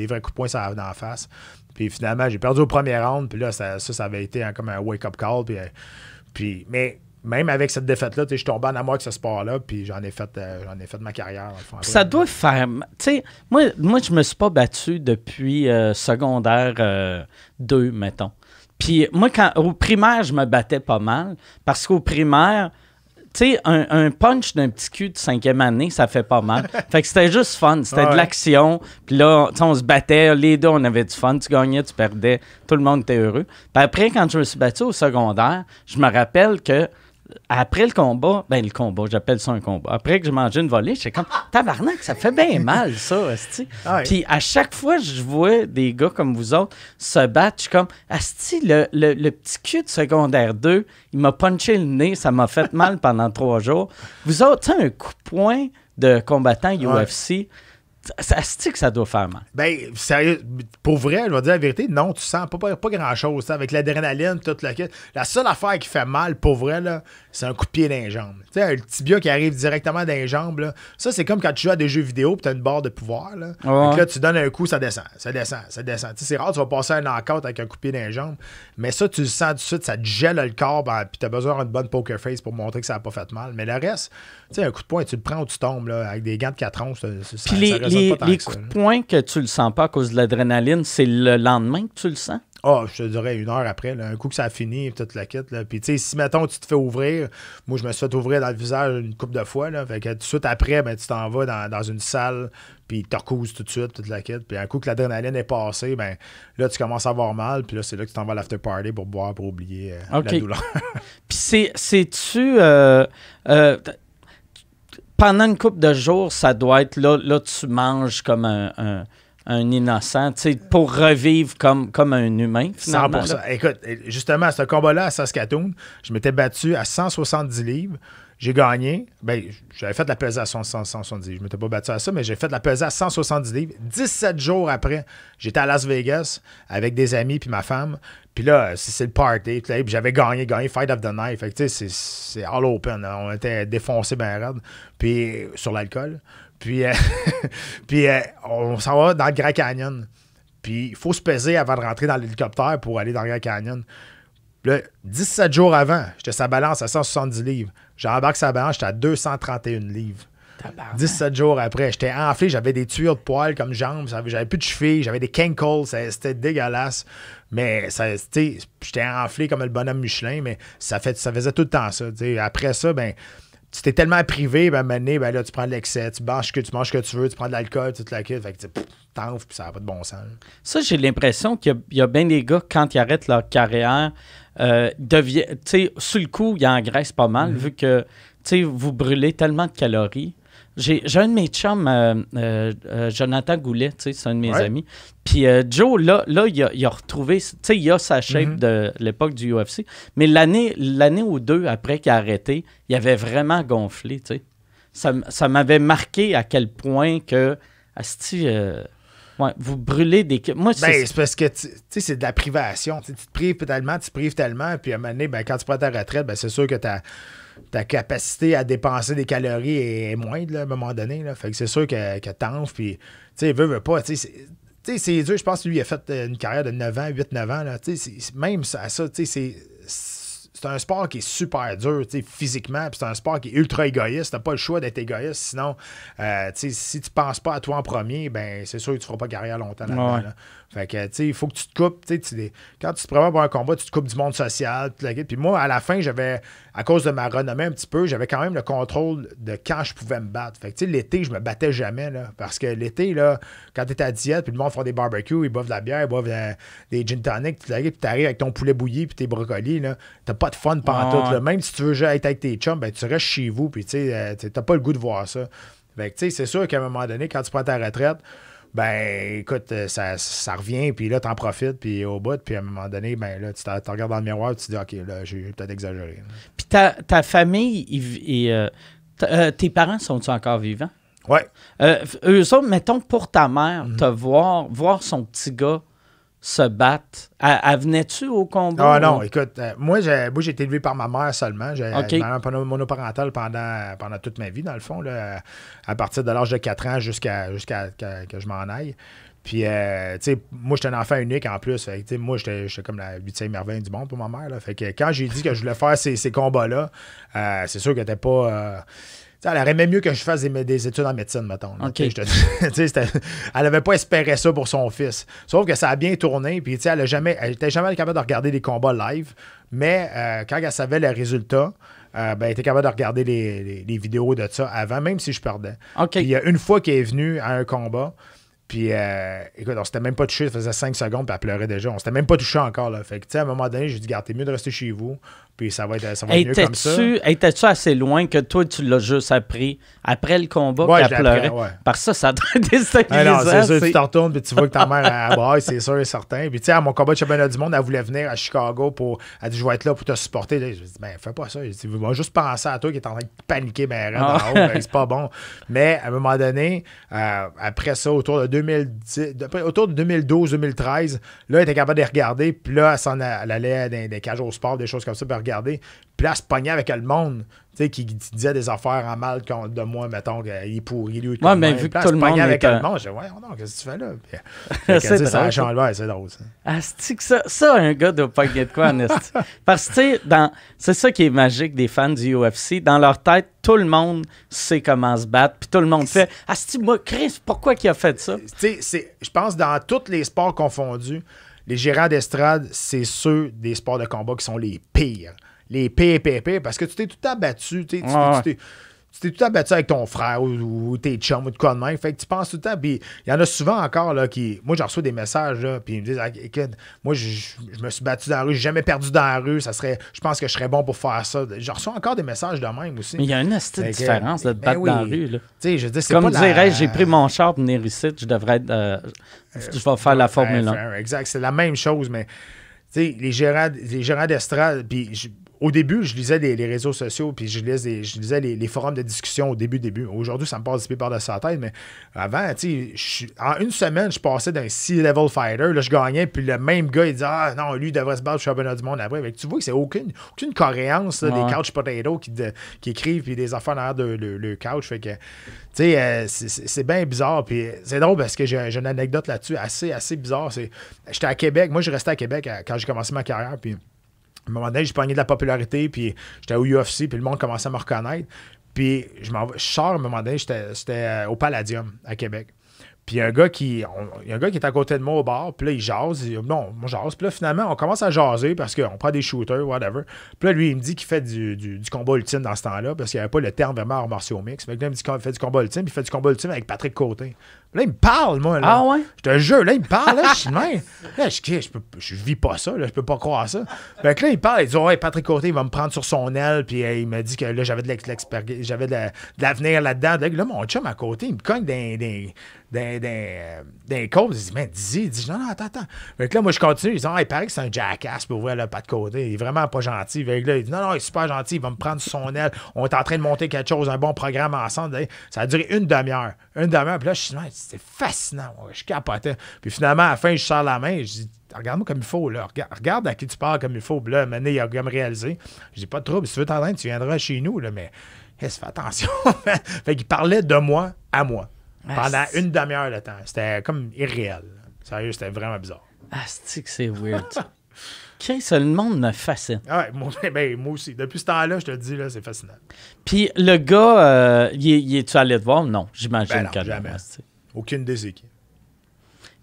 vrais coups de poing dans la face. Puis finalement, j'ai perdu au premier round. Puis là, ça, ça, avait été comme un wake-up call. Euh, puis, mais même avec cette défaite-là, je suis tombé en amour avec ce sport-là, puis j'en ai, fait, ai fait ma carrière. ça doit faire. Tu moi, moi je me suis pas battu depuis secondaire 2, mettons. Puis moi, quand, au primaire, je me battais pas mal parce qu'au primaire, tu sais, un, punch d'un petit cul de cinquième année, ça fait pas mal. fait que c'était juste fun. C'était de l'action. Puis là, on se battait. Les deux, on avait du fun. Tu gagnais, tu perdais. Tout le monde était heureux. Puis après, quand je me suis battu au secondaire, je me rappelle que après le combat, ben le combat, j'appelle ça un combat. Après que je mangé une volée, j'étais comme ah, tabarnak, ça fait bien mal ça, asti. Puis à chaque fois je vois des gars comme vous autres se battre, je suis comme asti le, le, petit cul de secondaire 2, il m'a punché le nez, ça m'a fait mal pendant trois jours. Vous autres, un coup de poing de combattant UFC ça se que ça doit faire mal. Ben, pour vrai, je vais dire la vérité, non, tu sens pas, grand-chose. Avec l'adrénaline, tout le kit. La seule affaire qui fait mal, pour vrai, c'est un coup de pied dans les jambes. Tu sais, un tibia qui arrive directement dans les jambes, ça, c'est comme quand tu joues à des jeux vidéo et tu as une barre de pouvoir. Là. là, tu donnes un coup, ça descend, ça descend, ça descend. c'est rare, tu vas passer un encore avec un coup de pied dans les jambes. Mais ça, tu le sens tout de suite, ça te gèle le corps, ben, puis tu as besoin d'une bonne poker face pour montrer que ça n'a pas fait mal. Mais le reste, tu sais, un coup de poing, tu le prends ou tu tombes, là, avec des gants de 4 onces, euh, ça, ça, les, les, pas coups de poing que tu le sens pas à cause de l'adrénaline, c'est le lendemain que tu le sens? Ah, je te dirais une heure après, un coup que ça a fini, toute la quête. Puis, tu sais, si, mettons, tu te fais ouvrir, moi, je me suis fait ouvrir dans le visage une couple de fois. Là, fait que tout de suite après, ben, tu t'en vas dans, une salle, puis tu te tout de suite, toute la quête. Puis, un coup que l'adrénaline est passée, ben, là, tu commences à avoir mal. Puis là, c'est là que tu t'en vas à l'after party pour boire, pour oublier euh, la douleur. puis, c'est-tu. Euh, pendant une couple de jours, ça doit être là, là tu manges comme un, un innocent, pour revivre comme, comme un humain. Finalement, 100%. Écoute, justement, ce combat-là à Saskatoon, je m'étais battu à 170 livres. J'ai gagné. Ben, j'avais fait la pesée à 170 livres. Je ne m'étais pas battu à ça, mais j'ai fait la pesée à 170 livres. 17 jours après, j'étais à Las Vegas avec des amis puis ma femme. Puis là, euh, c'est le party. Puis j'avais gagné, gagné Fight of the Night. c'est all open. Hein. On était défoncés bien raide. Puis euh, sur l'alcool. Puis, euh, puis on s'en va dans le Grand Canyon. Puis il faut se peser avant de rentrer dans l'hélicoptère pour aller dans le Grand Canyon. Là, 17 jours avant, j'étais sa balance à 170 livres. J'embarque sa balance, j'étais à 231 livres. 17 jours après, j'étais enflé, j'avais des tuyaux de poils comme jambes, j'avais plus de chevilles, j'avais des cankles, c'était dégueulasse. Mais j'étais enflé comme le bonhomme Michelin, mais ça, fait, ça faisait tout le temps ça. Après ça, ben tu t'es tellement privé, ben, maintenant, ben, là, tu prends de l'excès, tu manges que tu manges que tu veux, tu prends de l'alcool, tu te la quittes, fait que tu t'enfles, puis ça n'a pas de bon sens. Ça, j'ai l'impression qu'il y, a bien des gars, quand ils arrêtent leur carrière, euh, deviennent, tu sais, sur le coup, ils engraissent pas mal, mm-hmm. vu que, tu sais, vous brûlez tellement de calories j'ai un de mes chums, euh, euh, euh, Jonathan Goulet, c'est un de mes amis. Puis Joe, là, là il, a, retrouvé, tu sais, il a sa mhm. shape de l'époque du UFC. Mais l'année ou deux après qu'il a arrêté, il avait vraiment gonflé, tu sais. Ça, m'avait marqué à quel point que, asti, ouais, vous brûlez des... Moi, ben, c'est parce que, tu sais, c'est de la privation. tu te prives tellement, tu te prives tellement, puis à un moment donné, ben, quand tu prends ta retraite, ben, c'est sûr que tu as ta capacité à dépenser des calories est, moindre à un moment donné. Là. Fait que c'est sûr que, que t'enfles, puis tu sais, veut, veut pas, tu sais, c'est dur. Je pense que lui, il a fait euh, une carrière de 9 ans, 8-9 ans. Là. Même à ça, tu sais, c'est un sport qui est super dur physiquement, puis c'est un sport qui est ultra égoïste. T'as pas le choix d'être égoïste, sinon, euh, si tu penses pas à toi en premier, ben c'est sûr que tu feras pas carrière longtemps là fait que, tu sais, il faut que tu te coupes. Tu sais, quand tu te prépares pour un combat, tu te coupes du monde social. Puis moi, à la fin, j'avais, à cause de ma renommée un petit peu, j'avais quand même le contrôle de quand je pouvais me battre. Fait que, tu sais, l'été, je me battais jamais, là. Parce que l'été, là, quand t'es à diète, puis le monde fait des barbecues, ils boivent de la bière, ils boivent des gin tonic, puis t'arrives avec ton poulet bouilli, puis tes brocolis, là. T'as pas de fun pendant tout. Même si tu veux être avec tes chums, ben, tu restes chez vous, puis tu sais, euh, t'as pas le goût de voir ça. Fait que, tu sais, c'est sûr qu'à un moment donné, quand tu prends ta retraite, ben écoute, euh, ça, ça revient, puis là, t'en profites, puis au bout, puis à un moment donné, ben là, tu te regardes dans le miroir, tu te dis, OK, là, j'ai peut-être exagéré. Puis ta, ta famille, euh, euh, tes parents sont-ils encore vivants? Oui. eux autres, mettons, pour ta mère, mhm. te voir, voir son petit gars se battent. avenais tu au combat? Ah, non, non, écoute, euh, moi, j'ai, j'ai été élevé par ma mère seulement. J'ai okay. monoparental pendant, pendant toute ma vie, dans le fond, là, à partir de l'âge de 4 ans jusqu'à, jusqu'à que, je m'en aille. Puis, euh, tu sais, moi, j'étais un enfant unique en plus. Tu sais, moi, j'étais comme la huitième merveille du monde pour ma mère. Fait que quand j'ai dit que je voulais faire ces, combats-là, euh, c'est sûr que n'était pas elle aurait même mieux que je fasse des, études en médecine, mettons. elle n'avait pas espéré ça pour son fils. Sauf que ça a bien tourné, puis elle n'était jamais, jamais capable de regarder des combats live, mais euh, quand elle savait le résultat, euh, ben, elle était capable de regarder les, vidéos de ça avant, même si je perdais. y a une fois qu'elle est venue à un combat, puis, ne euh, écoute, s'était même pas touché, ça faisait 5 secondes, puis elle pleurait déjà. On s'était même pas touché encore, là. Fait que, à un moment donné, j'ai dit, garde, t'es mieux de rester chez vous puis ça va être, mieux comme ça. Étais-tu assez loin que toi, tu l'as juste appris après le combat ouais, qu'elle pleurait? Par ça, ça doit des Non, c'est sûr, tu te retournes puis tu vois que ta mère, elle c'est sûr et certain. Puis tu sais, à mon combat de championnat du monde, elle voulait venir à Chicago pour. Elle dit, je vais être là pour te supporter. Là, je dis, ben, fais pas ça. Je dis, juste penser à toi qui est en train de paniquer, ben, ah. ben c'est pas bon. Mais à un moment donné, euh, après ça, autour de 2010, autour de 2012-2013, là, elle était capable de regarder, puis là, elle allait dans des cages au sport, des choses comme ça, puis regarder. Puis là, se pognait avec le monde qui disait des affaires en mal de moi, mettons, il est pourri, lui. Ouais, mais vu que tout le monde. avec le monde, je dis, ouais, non, qu'est-ce que tu fais là? c'est ça, c'est drôle. Asti, ah, ça, ça, un gars doit pogner de quoi, Nest. Parce que, tu sais, c'est ça qui est magique des fans du UFC. Dans leur tête, tout le monde sait comment se battre, puis tout le monde fait, Asti, ah, moi, Chris, pourquoi qu'il a fait ça? Tu sais, je pense, dans tous les sports confondus, les gérants d'estrade, c'est ceux des sports de combat qui sont les pires les PPP, parce que tu t'es tout abattu. Tu t'es tu t'es tout abattu avec ton frère ou, tes chums ou de quoi de Fait que tu penses tout le temps. Puis il y en a souvent encore là, qui. Moi, j'en reçois des messages, là, puis ils me disent ah, moi, je, me suis battu dans la rue, j'ai jamais perdu dans la rue, ça serait, je pense que je serais bon pour faire ça. Je reçois encore des messages de même aussi. Mais il y a une astuce de différence de ben battre dans la rue. Je dis, Comme pas dirais, j'ai pris mon char pour venir je devrais être. Euh, je vais faire la euh, Formule 1. Exact, c'est la même chose, mais. sais les gérants, les gérants d'estrade, puis au début, je lisais les, réseaux sociaux, puis je lisais, je les, forums de discussion au début, début. Aujourd'hui, ça me passe peu par de sa tête, mais avant, tu sais, en une semaine, je passais d'un C-level fighter, là, je gagnais, puis le même gars, il disait Ah non, lui, il devrait se battre au championnat du monde après. tu vois que c'est aucune, aucune des couch Potato qui, écrivent, puis des enfants derrière le, couch. Fait que, tu sais, euh, c'est bien bizarre, puis c'est drôle parce que j'ai une anecdote là-dessus assez, assez bizarre. J'étais à Québec, moi, je restais à Québec euh, quand j'ai commencé ma carrière, puis à un moment donné, j'ai pogné de la popularité, puis j'étais au UFC, puis le monde commençait à me reconnaître. Puis je, sors à un moment donné, j'étais euh, au Palladium à Québec. Puis il y a un gars qui est à côté de moi au bar, puis là, il jase. Il, non, moi, jase. Puis là, finalement, on commence à jaser parce qu'on prend des shooters, whatever. Puis là, lui, il me dit qu'il fait du, du, combat ultime dans ce temps-là parce qu'il n'y avait pas le terme vraiment arts martiaux mix. Fait que là, il me dit qu'il fait du combat ultime, puis il fait du combat ultime avec Patrick Côté. là, il me parle, moi. Là. Ah ouais? Je te jure, là, il me parle. Là, je suis même. Là, je, je, je vis pas ça, là, je peux pas croire ça. Fait que là, il parle, il dit, ouais, Patrick Côté, il va me prendre sur son aile, puis il me dit que là, j'avais de l'avenir là-dedans. là, mon chum à côté, il me cogne des d'un euh, coach. il dit, mais dis-y, dis, non, non, attends, attends. Fait que là, moi, je continue. Ils disent, ah, il paraît que c'est un jackass pour ouvrir le pas de côté. Il est vraiment pas gentil. Fait que là, il dit, non, non, il est super gentil. Il va me prendre son aile. On est en train de monter quelque chose, un bon programme ensemble. Ça a duré une demi-heure. Une demi-heure. Puis là, je suis, c'est fascinant. Moi. Je capotais. Puis finalement, à la fin, je sors la main je dis, regarde-moi comme il faut, là. Regarde, à qui tu parles comme il faut. là, il a comme réalisé. Je dis, pas de trouble. Si tu veux t'entendre, tu viendras chez nous, là, mais. Hey, eh, fais attention. fait qu'il parlait de moi à moi. Ah, pendant une demi-heure de temps. C'était comme irréel. Sérieux, c'était vraiment bizarre. Ah, que c'est weird. qu'est-ce que le monde me fascine. Ah ouais, moi, ben, moi, aussi. Depuis ce temps-là, je te le dis, là, c'est fascinant. Puis le gars, euh, es tu allé te voir? Non, j'imagine ben non, jamais. Aucune des équipes.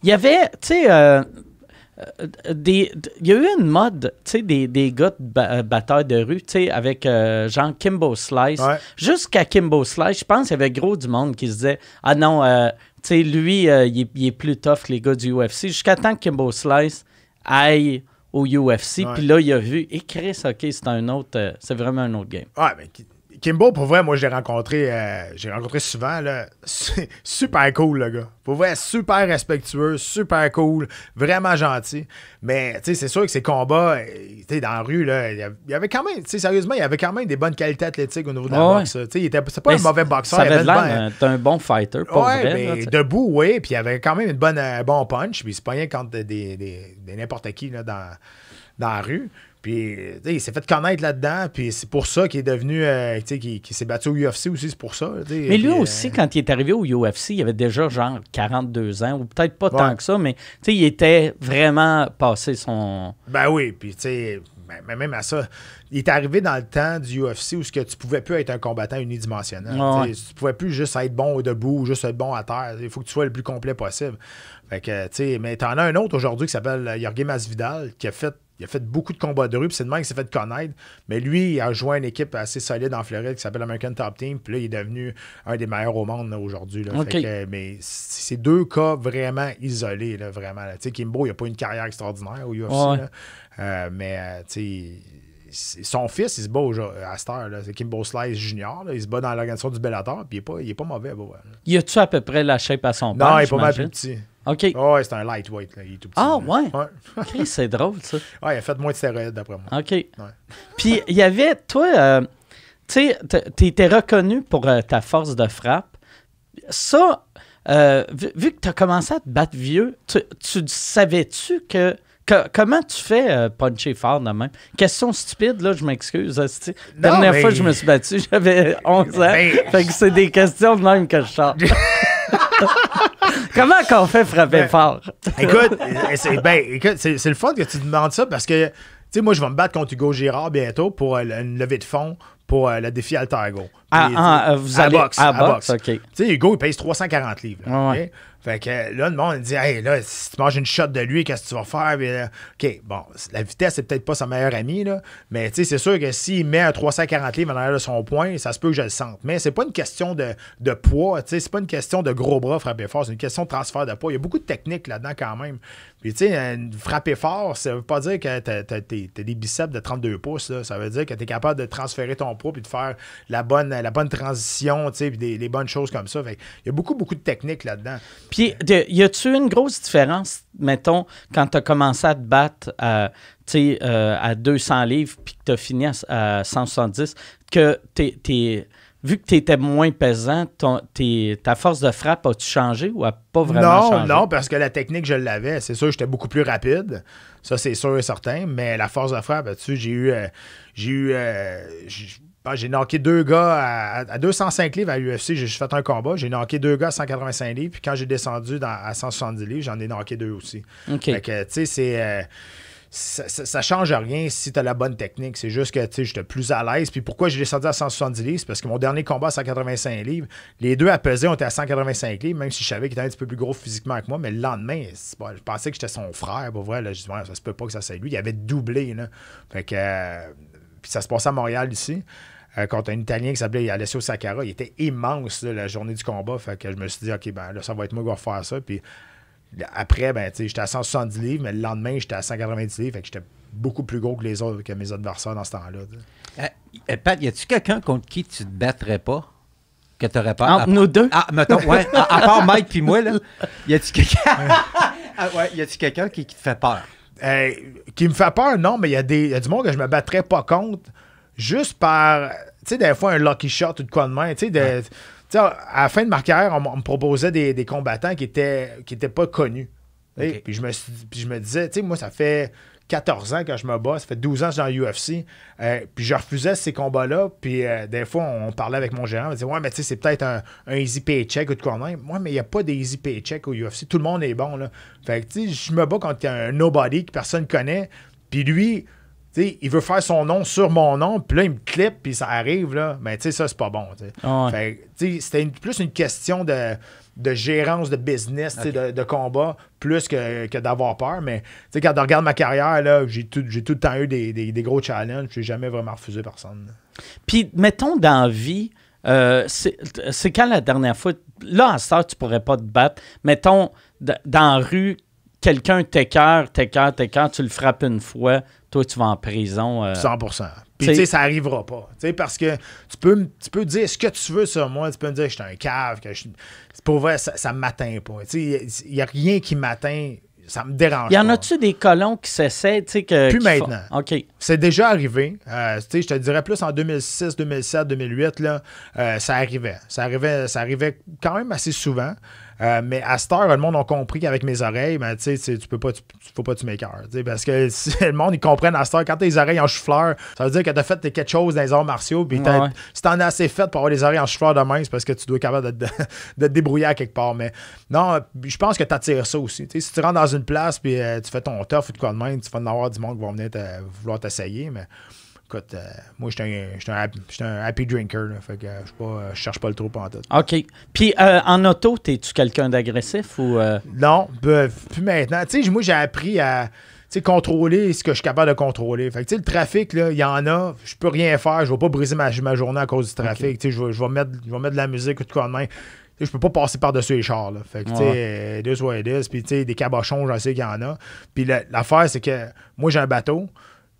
Il y avait, tu sais, euh, euh, il y a eu une mode, tu sais, des, gars de euh, batteurs de rue, tu sais, avec euh, genre Kimbo Slice. Jusqu'à Kimbo Slice, je pense qu'il y avait gros du monde qui se disait Ah non, tu sais, lui, il, est, il, est, plus tough que les gars du UFC. Jusqu'à temps que Kimbo Slice aille au UFC, puis là, il a vu, et Chris, OK, c'est un autre, c'est vraiment un autre game. Ouais, mais Kimbo, pour vrai, moi, j'ai rencontré, euh, j'ai rencontré souvent, super cool, le gars. Pour vrai, super respectueux, super cool, vraiment gentil. Mais, tu sais, c'est sûr que ses combats, euh, tu sais, dans la rue, là, il y avait quand même, tu sais, sérieusement, il y avait quand même des bonnes qualités athlétiques au niveau de la boxe. Tu sais, il pas un mauvais boxeur. Ça avait l'air un bon fighter, pas vrai. debout, oui, puis il avait quand même une bonne, un euh, bon punch, puis il se rien contre des, n'importe qui, là, dans, dans la rue. Puis, euh, il s'est fait connaître là-dedans. Puis, c'est pour ça qu'il est devenu. Euh, tu sais, qu'il s'est battu au UFC aussi, c'est pour ça. Mais lui aussi, euh, quand il est arrivé au UFC, il avait déjà genre 42 ans, ou peut-être pas tant que ça, mais tu sais, il était vraiment passé son. Ben oui, puis tu sais. Ben, ben, même à ça, il est arrivé dans le temps du UFC où ce que tu pouvais plus être un combattant unidimensionnel. Tu pouvais plus juste être bon au debout ou juste être bon à terre. Il faut que tu sois le plus complet possible. Fait que, tu sais, mais t'en as un autre aujourd'hui qui s'appelle Jorge Masvidal qui a fait il a fait beaucoup de combats de rue, puis c'est de même qu'il s'est fait connaître. Mais lui, il a joint une équipe assez solide en Floride qui s'appelle American Top Team, puis là, il est devenu un des meilleurs au monde aujourd'hui. mais c'est deux cas vraiment isolés, là, vraiment. sais, Kimbo, il n'a pas une carrière extraordinaire au UFC, euh, mais euh, tu sais son fils, il se bat au, à cette heure, c'est Kimbo Slice Junior. il se bat dans l'organisation du Bellator, puis il n'est pas, il est pas mauvais. Bah, ouais. Il a-tu à peu près la shape à son père? Non, il est pas mal plus petit. OK. Oh, c'est un lightweight, il est tout petit. Ah, ouais? c'est drôle, ça. Ouais, il a fait moins de stéroïdes, d'après moi. OK. Puis, il y avait, toi, euh, tu sais, reconnu pour euh, ta force de frappe. Ça, euh, vu, que tu as commencé à te battre vieux, tu savais-tu que comment tu fais euh, puncher fort de même? Question stupide, là, je m'excuse. La dernière fois que je me suis battu, j'avais 11 ans. c'est des questions de même que je sors. Comment qu'on fait frapper ben, fort? écoute, euh, c'est ben, écoute, c'est, le fun que tu demandes ça parce que, tu sais, moi, je vais me battre contre Hugo Girard bientôt pour euh, une levée de fonds pour le défi Alter ah, ah à boxe, à, boxe, OK. Tu sais, Hugo, il pèse 340 livres. Fait que là, le monde dit Hey, là, si tu manges une shot de lui, qu'est-ce que tu vas faire euh, OK, bon, la vitesse, c'est peut-être pas sa meilleure amie, là, mais c'est sûr que s'il met un 340 livres en arrière de son point, ça se peut que je le sente. Mais c'est pas une question de, de poids, c'est pas une question de gros bras frapper fort, c'est une question de transfert de poids. Il y a beaucoup de techniques là-dedans quand même. Puis, tu sais, euh, frapper fort, ça veut pas dire que t'as des biceps de 32 pouces. Ça veut dire que tu es capable de transférer ton poids puis de faire la bonne, la bonne transition, tu sais, puis des, les bonnes choses comme ça. il y a beaucoup, beaucoup de techniques là-dedans. Puis, y a-tu une grosse différence, mettons, quand tu as commencé à te battre à, euh, à 200 livres puis que tu as fini à, 170, que vu que tu étais moins pesant, ton, ta force de frappe a-tu changé ou a pas vraiment changé? Non, parce que la technique, je l'avais. C'est sûr, j'étais beaucoup plus rapide. Ça, c'est sûr et certain. Mais la force de frappe, j'ai eu. Euh, j'ai eu. Euh, ah, j'ai knocké deux gars à, 205 livres à l'UFC, j'ai juste fait un combat. J'ai knocké deux gars à 185 livres. Puis quand j'ai descendu dans, à 170 livres, j'en ai knocké deux aussi. OK. Fait tu sais, c'est. Euh, ça, ça, change rien si tu as la bonne technique. C'est juste que j'étais plus à l'aise. Puis pourquoi j'ai descendu à 170 livres? C'est parce que mon dernier combat à 185 livres, les deux à peser, ont été à 185 livres, même si je savais qu'il était un petit peu plus gros physiquement que moi. Mais le lendemain, je pensais que j'étais son frère. bon vrai, là, je ça se peut pas que ça soit lui. Il avait doublé. Euh, ça se passait à Montréal ici. Euh, contre un Italien qui s'appelait Alessio Sakara. Il était immense la journée du combat. Fait que je me suis dit, OK, ben là, ça va être moi qui va faire ça. Puis après, ben, j'étais à 170 livres, mais le lendemain, j'étais à 190 livres. Fait que j'étais beaucoup plus gros que les autres, que mes adversaires dans ce temps-là. Euh, Pat, y a-tu quelqu'un contre qui tu te battrais pas? que tu aurais pas. Entre nous deux. Ah, mettons, ouais. à, part Mike puis moi, là, y a-tu quelqu'un ah, ouais, quelqu'un qui, qui, te fait peur? Euh, qui me fait peur, non, mais il y, y, a du monde que je me battrais pas contre juste par, tu sais, des fois, un lucky shot ou de quoi de main, tu sais, à la fin de ma carrière, on, me proposait des, combattants qui étaient, qui étaient pas connus. Puis, je me, puis je me disais, tu sais, moi, ça fait 14 ans que je me bats, ça fait 12 ans que je suis dans l'UFC. Euh, puis je refusais ces combats-là. Puis euh, des fois, on, parlait avec mon gérant, on me disait, ouais, mais tu sais, c'est peut-être un, easy paycheck ou de quoi de même. Moi, mais il n'y a pas d'easy paycheck au UFC. Tout le monde est bon, là. Fait que, tu sais, je me bats quand a un nobody que personne connaît. Puis lui, il veut faire son nom sur mon nom, puis là, il me clip, puis ça arrive, là. Mais tu sais, ça, c'est pas bon. Ah c'était plus une question de, gérance de business, de, combat, plus que, d'avoir peur. Mais quand on regarde ma carrière, là, j'ai tout, tout, le temps eu des, gros challenges. Je n'ai jamais vraiment refusé personne. Puis, mettons, dans vie, euh, c'est quand la dernière fois... Là, en star, tu pourrais pas te battre. Mettons, dans la rue, quelqu'un t'écœure, t'écœure, t'écœure, tu le frappes une fois, toi, tu vas en prison. 100 euh, Puis, tu sais, ça arrivera pas. Tu sais, parce que tu peux, tu peux dire ce que tu veux sur moi. Tu peux me dire que je suis un cave, que je Pour vrai, ça ne m'atteint pas. Tu sais, il n'y a rien qui m'atteint. Ça me dérange. Il Y en a-tu des colons qui s'essaient, tu sais, que. Plus maintenant. OK. C'est déjà arrivé. Euh, tu sais, je te dirais plus en 2006, 2007, 2008, là, euh, ça arrivait. Ça arrivait, ça arrivait quand même assez souvent. Euh, mais à cette heure, le monde a compris qu'avec mes oreilles, ben, tu sais, tu peux pas, tu, faut pas tu m'écœures. Parce que le monde, ils comprennent à cette heure, quand tes oreilles en chou-fleur, ça veut dire que t'as fait quelque chose dans les arts martiaux. Puis ouais, si t'en as assez fait pour avoir les oreilles en chou-fleur demain c'est parce que tu dois être capable de, te débrouiller à quelque part. Mais non, je pense que t'attires ça aussi. si tu rentres dans une place, puis euh, tu fais ton tough ou de quoi de même, tu vas en avoir du monde qui va venir te, vouloir t'essayer. Mais Écoute, euh, moi, je suis un, happy drinker. fait que euh, je cherche pas le trop en tout. OK. Puis, euh, en auto, es-tu quelqu'un d'agressif ou. Non, ben, Puis maintenant. Tu sais, moi, j'ai appris à contrôler ce que je suis capable de contrôler. Fait que, le trafic, il y en a. Je peux rien faire. Je vais pas briser ma, journée à cause du trafic. sais, Je vais mettre, mettre de la musique ou tout quoi de je peux pas passer par-dessus les chars. Fait que, tu sais, Puis, tu sais, des cabochons, j'en sais qu'il y en a. Puis, l'affaire, c'est que moi, j'ai un bateau.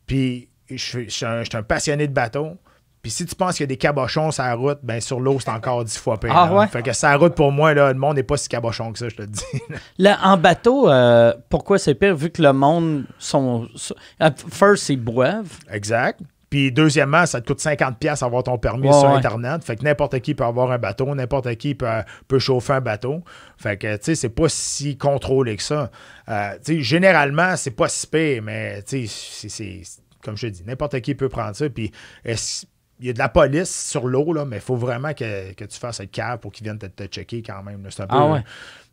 Puis, je, suis un, passionné de bateau. Puis si tu penses qu'il y a des cabochons ça la route, ben sur l'eau, c'est encore dix fois pire. Ah hein. Fait que ça route, pour moi, là, le monde n'est pas si cabochon que ça, je te dis. là, en bateau, euh, pourquoi c'est pire? Vu que le monde sont. First, ils boivent. Exact. Puis deuxièmement, ça te coûte 50$ avoir ton permis sur Internet. Fait que n'importe qui peut avoir un bateau, n'importe qui peut, chauffer un bateau. Fait que, tu sais, c'est pas si contrôlé que ça. Euh, tu sais, généralement, c'est pas si pire, mais tu sais, c'est comme je te dis, n'importe qui peut prendre ça. Puis euh, il y a de la police sur l'eau, là, mais il faut vraiment que, tu fasses le cave pour qu'ils viennent te, checker quand même. Ah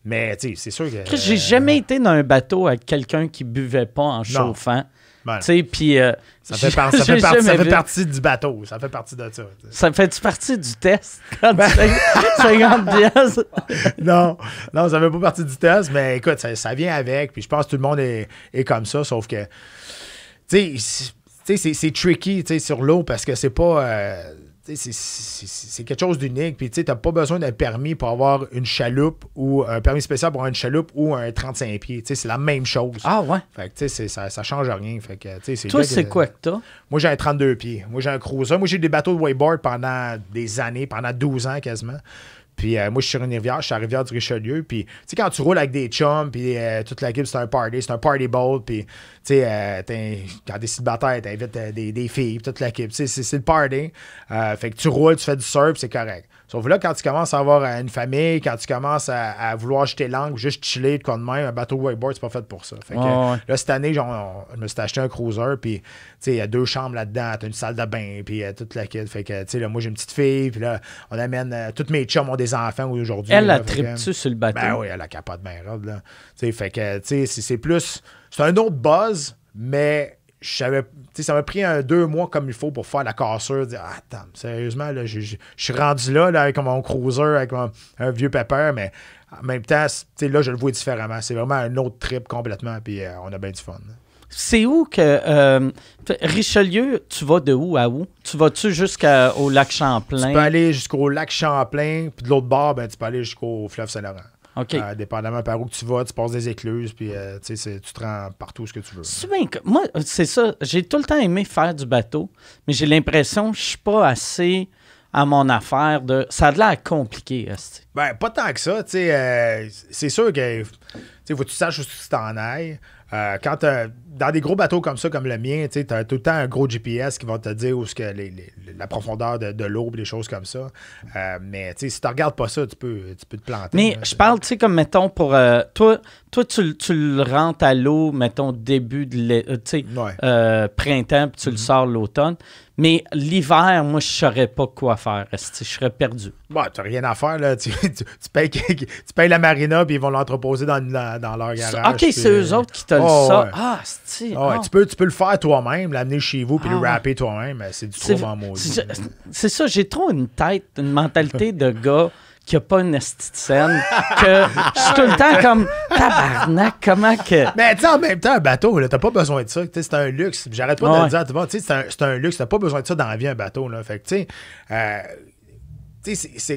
mais tu sais, c'est sûr que. J'ai jamais euh, été dans un bateau avec quelqu'un qui buvait pas en chauffant chauffant. Ben. sais puis euh, ça, fait, partie du bateau, ça fait partie de ça. Ça fait partie du test 50 ben. non, non, ça fait pas partie du test, mais écoute, ça, vient avec. Puis je pense que tout le monde est, est comme ça, sauf que, tu sais, c'est tricky sur l'eau parce que c'est pas. Euh, c'est quelque chose d'unique. Puis tu n'as pas besoin d'un permis pour avoir une chaloupe ou un permis spécial pour avoir une chaloupe ou un 35 pieds. C'est la même chose. Ah ouais? Fait que ça, ça change rien. Fait Toi, c'est quoi que Moi, j'ai un 32 pieds. Moi, j'ai un cruiser. Moi, j'ai des bateaux de wakeboard pendant des années, pendant 12 ans quasiment. Puis euh, moi, je suis sur une rivière, je suis à la rivière du Richelieu. Puis, tu sais, quand tu roules avec des chums, puis euh, toute l'équipe, c'est un party, c'est un party bowl. Puis, tu sais, euh, quand t'es célibataire, t'invites des, des filles, toute l'équipe. Tu sais, c'est le party. fait que tu roules, tu fais du surf, c'est correct. Sauf là, quand tu commences à avoir une famille, quand tu commences à, vouloir jeter l'angle, juste chiller de quoi de même, un bateau wakeboard, c'est pas fait pour ça. Fait que, Là, cette année, genre, je me suis acheté un cruiser, puis il y a deux chambres là-dedans, as une salle de bain, puis euh, toute la quête. Fait que, là, moi, j'ai une petite fille, puis là, on amène. Euh, toutes mes chums ont des enfants aujourd'hui. Elle a la tu sur le bateau? Ben oui, elle a capote de robe, là. fait que, tu sais, c'est plus. C'est un autre buzz, mais ça m'a pris deux mois comme il faut pour faire la cassure. Ah, attends, sérieusement, je suis rendu là, avec mon cruiser, avec un vieux pépère, mais en même temps, là, je le vois différemment. C'est vraiment un autre trip complètement, puis euh, on a bien du fun. C'est où que. Euh, Richelieu, tu vas de où à où? Tu vas-tu jusqu'au lac Champlain? Tu peux aller jusqu'au lac Champlain, puis de l'autre bord, ben, tu peux aller jusqu'au fleuve Saint-Laurent. Euh, dépendamment par où que tu vas, tu passes des écluses, puis euh, tu te rends partout ce que tu veux. moi, c'est ça. J'ai tout le temps aimé faire du bateau, mais j'ai l'impression que je suis pas assez à mon affaire de. Ça a l'air compliqué, Ben, pas tant que ça. tu sais. Euh, c'est sûr que faut que tu saches où tu t'en ailles. Euh, quand dans des gros bateaux comme ça, comme le mien, tu as tout le temps un gros GPS qui va te dire où ce que la profondeur de, de l'eau, des choses comme ça. Euh, mais si tu ne regardes pas ça, tu peux, tu peux te planter. Mais je parle, tu sais, comme mettons pour euh, toi, toi tu, le rentres à l'eau, mettons début de sais printemps, puis tu le mm-hmm. sors l'automne. Mais l'hiver, moi, je ne saurais pas quoi faire. Je serais perdu. Bon, tu n'as rien à faire. Là. Tu, payes, la marina, puis ils vont l'entreposer dans, dans, dans, leur garage. OK, c'est eux euh, autres qui te le ça. Oh, ah, c'est ah, ah. tu, peux, tu peux le faire toi-même, l'amener chez vous, puis le ah, rapper toi-même. C'est du trop en maudit. C'est ça, j'ai trop une tête, une mentalité de gars qui a pas une esthéticienne que je suis tout le temps comme tabarnak, comment que. Mais tu en même temps, un bateau, t'as pas besoin de ça. C'est un luxe. J'arrête pas de le dire, tu vois, c'est un, un, luxe, t'as pas besoin de ça dans la vie, un bateau. Là. Fait que, tu sais. Euh,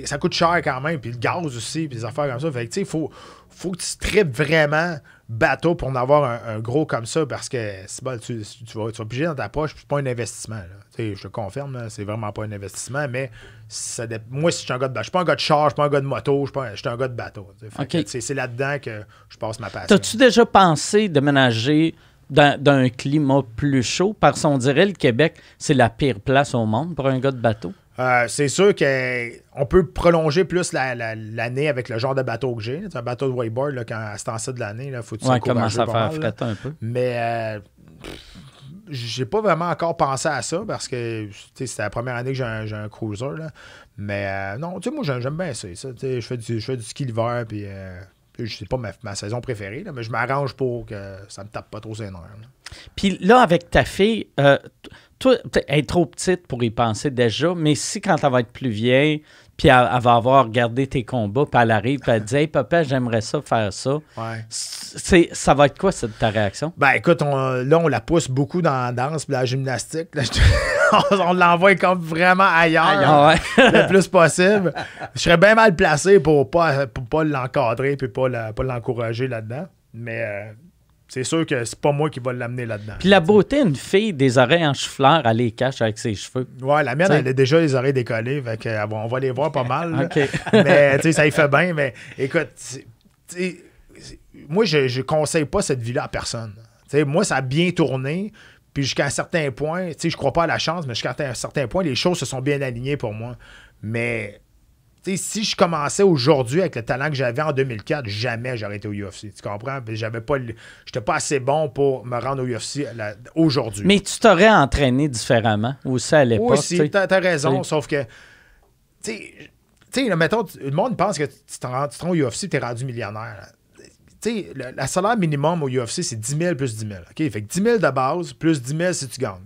ça coûte cher quand même, puis le gaz aussi, puis des affaires comme ça. Fait que, tu sais, il faut, faut que tu tripes vraiment bateau pour en avoir un, gros comme ça parce que c'est tu, vas, être obligé dans ta poche, c'est pas un investissement. Je te confirme, c'est vraiment pas un investissement, mais moi, si je suis un gars de je suis pas un gars de char, je suis pas un gars de moto, je suis, un, un gars de bateau. C'est là-dedans que je passe ma passion. T'as-tu déjà pensé déménager dans, un climat plus chaud? Parce qu'on dirait le Québec, c'est la pire place au monde pour un gars de bateau. Euh, c'est sûr que on peut prolonger plus l'année avec le genre de bateau que j'ai. Un bateau de wayboard, quand, à ce temps de l'année, il faut que tu ouais, commence à faire un peu. Mais euh, j'ai pas vraiment encore pensé à ça parce que c'était la première année que j'ai un, cruiser. Mais euh, non, tu sais, moi, j'aime bien ça. Je fais du, ski l'hiver, puis euh, sais pas ma, saison préférée, mais je m'arrange pour que ça me tape pas trop ses nerfs. Puis là, avec ta fille, euh, toi, elle est trop petite pour y penser déjà, mais si quand elle va être plus vieille, puis elle, va avoir regardé tes combats, puis elle arrive, puis elle dit Hey, papa, j'aimerais ça faire ça. ça va être quoi, cette, ta réaction Ben, écoute, là, on la pousse beaucoup dans la danse, puis la gymnastique. on, l'envoie comme vraiment ailleurs, ah, le plus possible. Je serais bien mal placé pour pas, pour pas l'encadrer, puis pas, la, pas l'encourager là-dedans. Mais. Euh, c'est sûr que c'est pas moi qui va l'amener là-dedans. Puis la beauté, une fille des oreilles en chou-fleur, elle les cache avec ses cheveux. Ouais, la mienne, elle a déjà les oreilles décollées, fait on va les voir pas mal. Mais ça y fait bien, mais écoute, moi, je, je conseille pas cette vie-là à personne. sais moi, ça a bien tourné, puis jusqu'à un certain point, je crois pas à la chance, mais jusqu'à un certain point, les choses se sont bien alignées pour moi. Mais si je commençais aujourd'hui avec le talent que j'avais en 2004, jamais j'aurais été au UFC. Tu comprends? J'avais pas, j'étais pas assez bon pour me rendre au UFC aujourd'hui. Mais tu t'aurais entraîné différemment aussi à l'époque. Oui, tu as raison, sauf que, tu sais, mettons, le monde pense que tu te rends au UFC, tu es rendu millionnaire. Tu sais, le, salaire minimum au UFC, c'est 10 000 plus 10 000. OK? Fait que 10 000 de base, plus 10 000 si tu gagnes.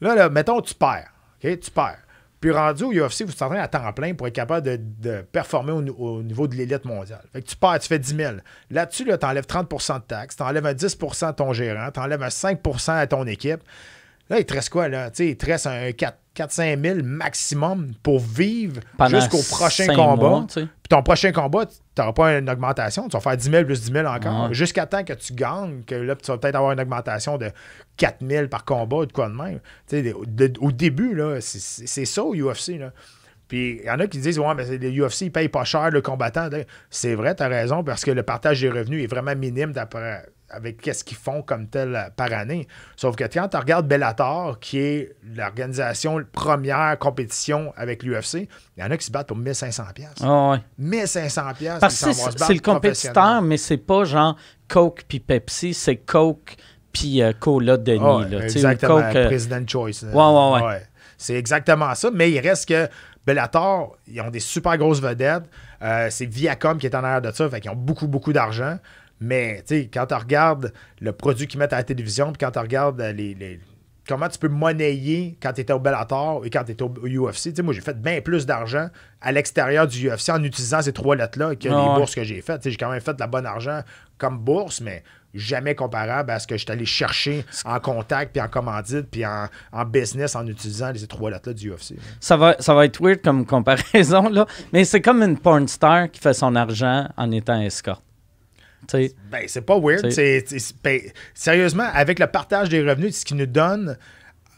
Là, là mettons, tu perds. OK? Tu perds. Puis rendu au UFC, vous train à temps plein pour être capable de, performer au, niveau de l'élite mondiale. Fait que tu pars, tu fais 10 000. Là-dessus, tu enlèves 30 de taxes, tu enlèves un 10 à ton gérant, tu enlèves un 5 à ton équipe. Là, il te quoi, là? sais, il te un 4-5 000 maximum pour vivre jusqu'au prochain combat. puis ton prochain combat, tu n'auras pas une augmentation. Tu vas faire 10 000 plus 10 000 encore. Jusqu'à temps que tu gagnes, que là, tu vas peut-être avoir une augmentation de 4 000 par combat ou de quoi de même. au début, là, c'est ça au UFC. Là. Puis il y en a qui disent Ouais, mais les UFC, ils payent pas cher le combattant. C'est vrai, tu as raison, parce que le partage des revenus est vraiment minime d'après avec qu'est-ce qu'ils font comme tel euh, par année. Sauf que quand tu regardes Bellator, qui est l'organisation première compétition avec l'UFC, il y en a qui se battent pour 1500 pièces. 1500 Parce que c'est le compétiteur, mais c'est pas genre Coke puis Pepsi, c'est Coke puis euh, Cola Denis. Ah exactement, euh, President Choice. Ouais, ah ouais, C'est exactement ça, mais il reste que Bellator, ils ont des super grosses vedettes. c'est Viacom qui est en arrière de ça, Ils ont beaucoup, beaucoup d'argent. Mais quand tu regardes le produit qu'ils mettent à la télévision, puis quand tu regardes euh, les, comment tu peux monnayer quand tu étais au Bellator et quand tu étais au UFC. moi, j'ai fait bien plus d'argent à l'extérieur du UFC en utilisant ces trois lettres-là que les bourses que j'ai faites. J'ai quand même fait de la bonne argent comme bourse, mais jamais comparable à ce que je allé chercher en contact, puis en commandite, puis en, business en utilisant ces trois lettres-là du UFC. Ça va, ça va être weird comme comparaison, là, mais c'est comme une porn star qui fait son argent en étant escorte. Ben, c'est pas weird. Ben, sérieusement, avec le partage des revenus, ce qu'ils nous donnent,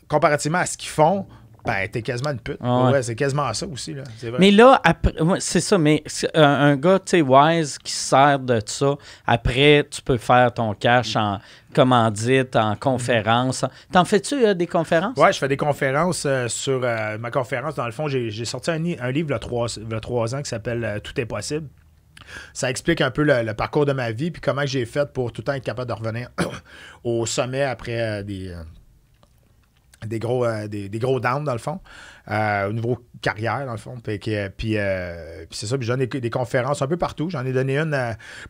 comparativement à ce qu'ils font, ben, t'es quasiment une pute. Ah c'est quasiment ça aussi. Là. Mais là, après, c'est ça, mais euh, un, gars, tu wise, qui sert de ça, après, tu peux faire ton cash en commandite, en conférence. T'en fais-tu euh, des conférences? Oui, je fais des conférences euh, sur ma conférence. Dans le fond, j'ai sorti un, un livre il y a trois, ans qui s'appelle Tout est possible ça explique un peu le, parcours de ma vie, puis comment j'ai fait pour tout le temps être capable de revenir au sommet après euh, euh, des, gros, euh, des, des, gros downs, dans le fond. Euh, au niveau carrière, dans le fond. Euh, puis, euh, puis, c'est ça, puis je donne des, conférences un peu partout. J'en ai donné une.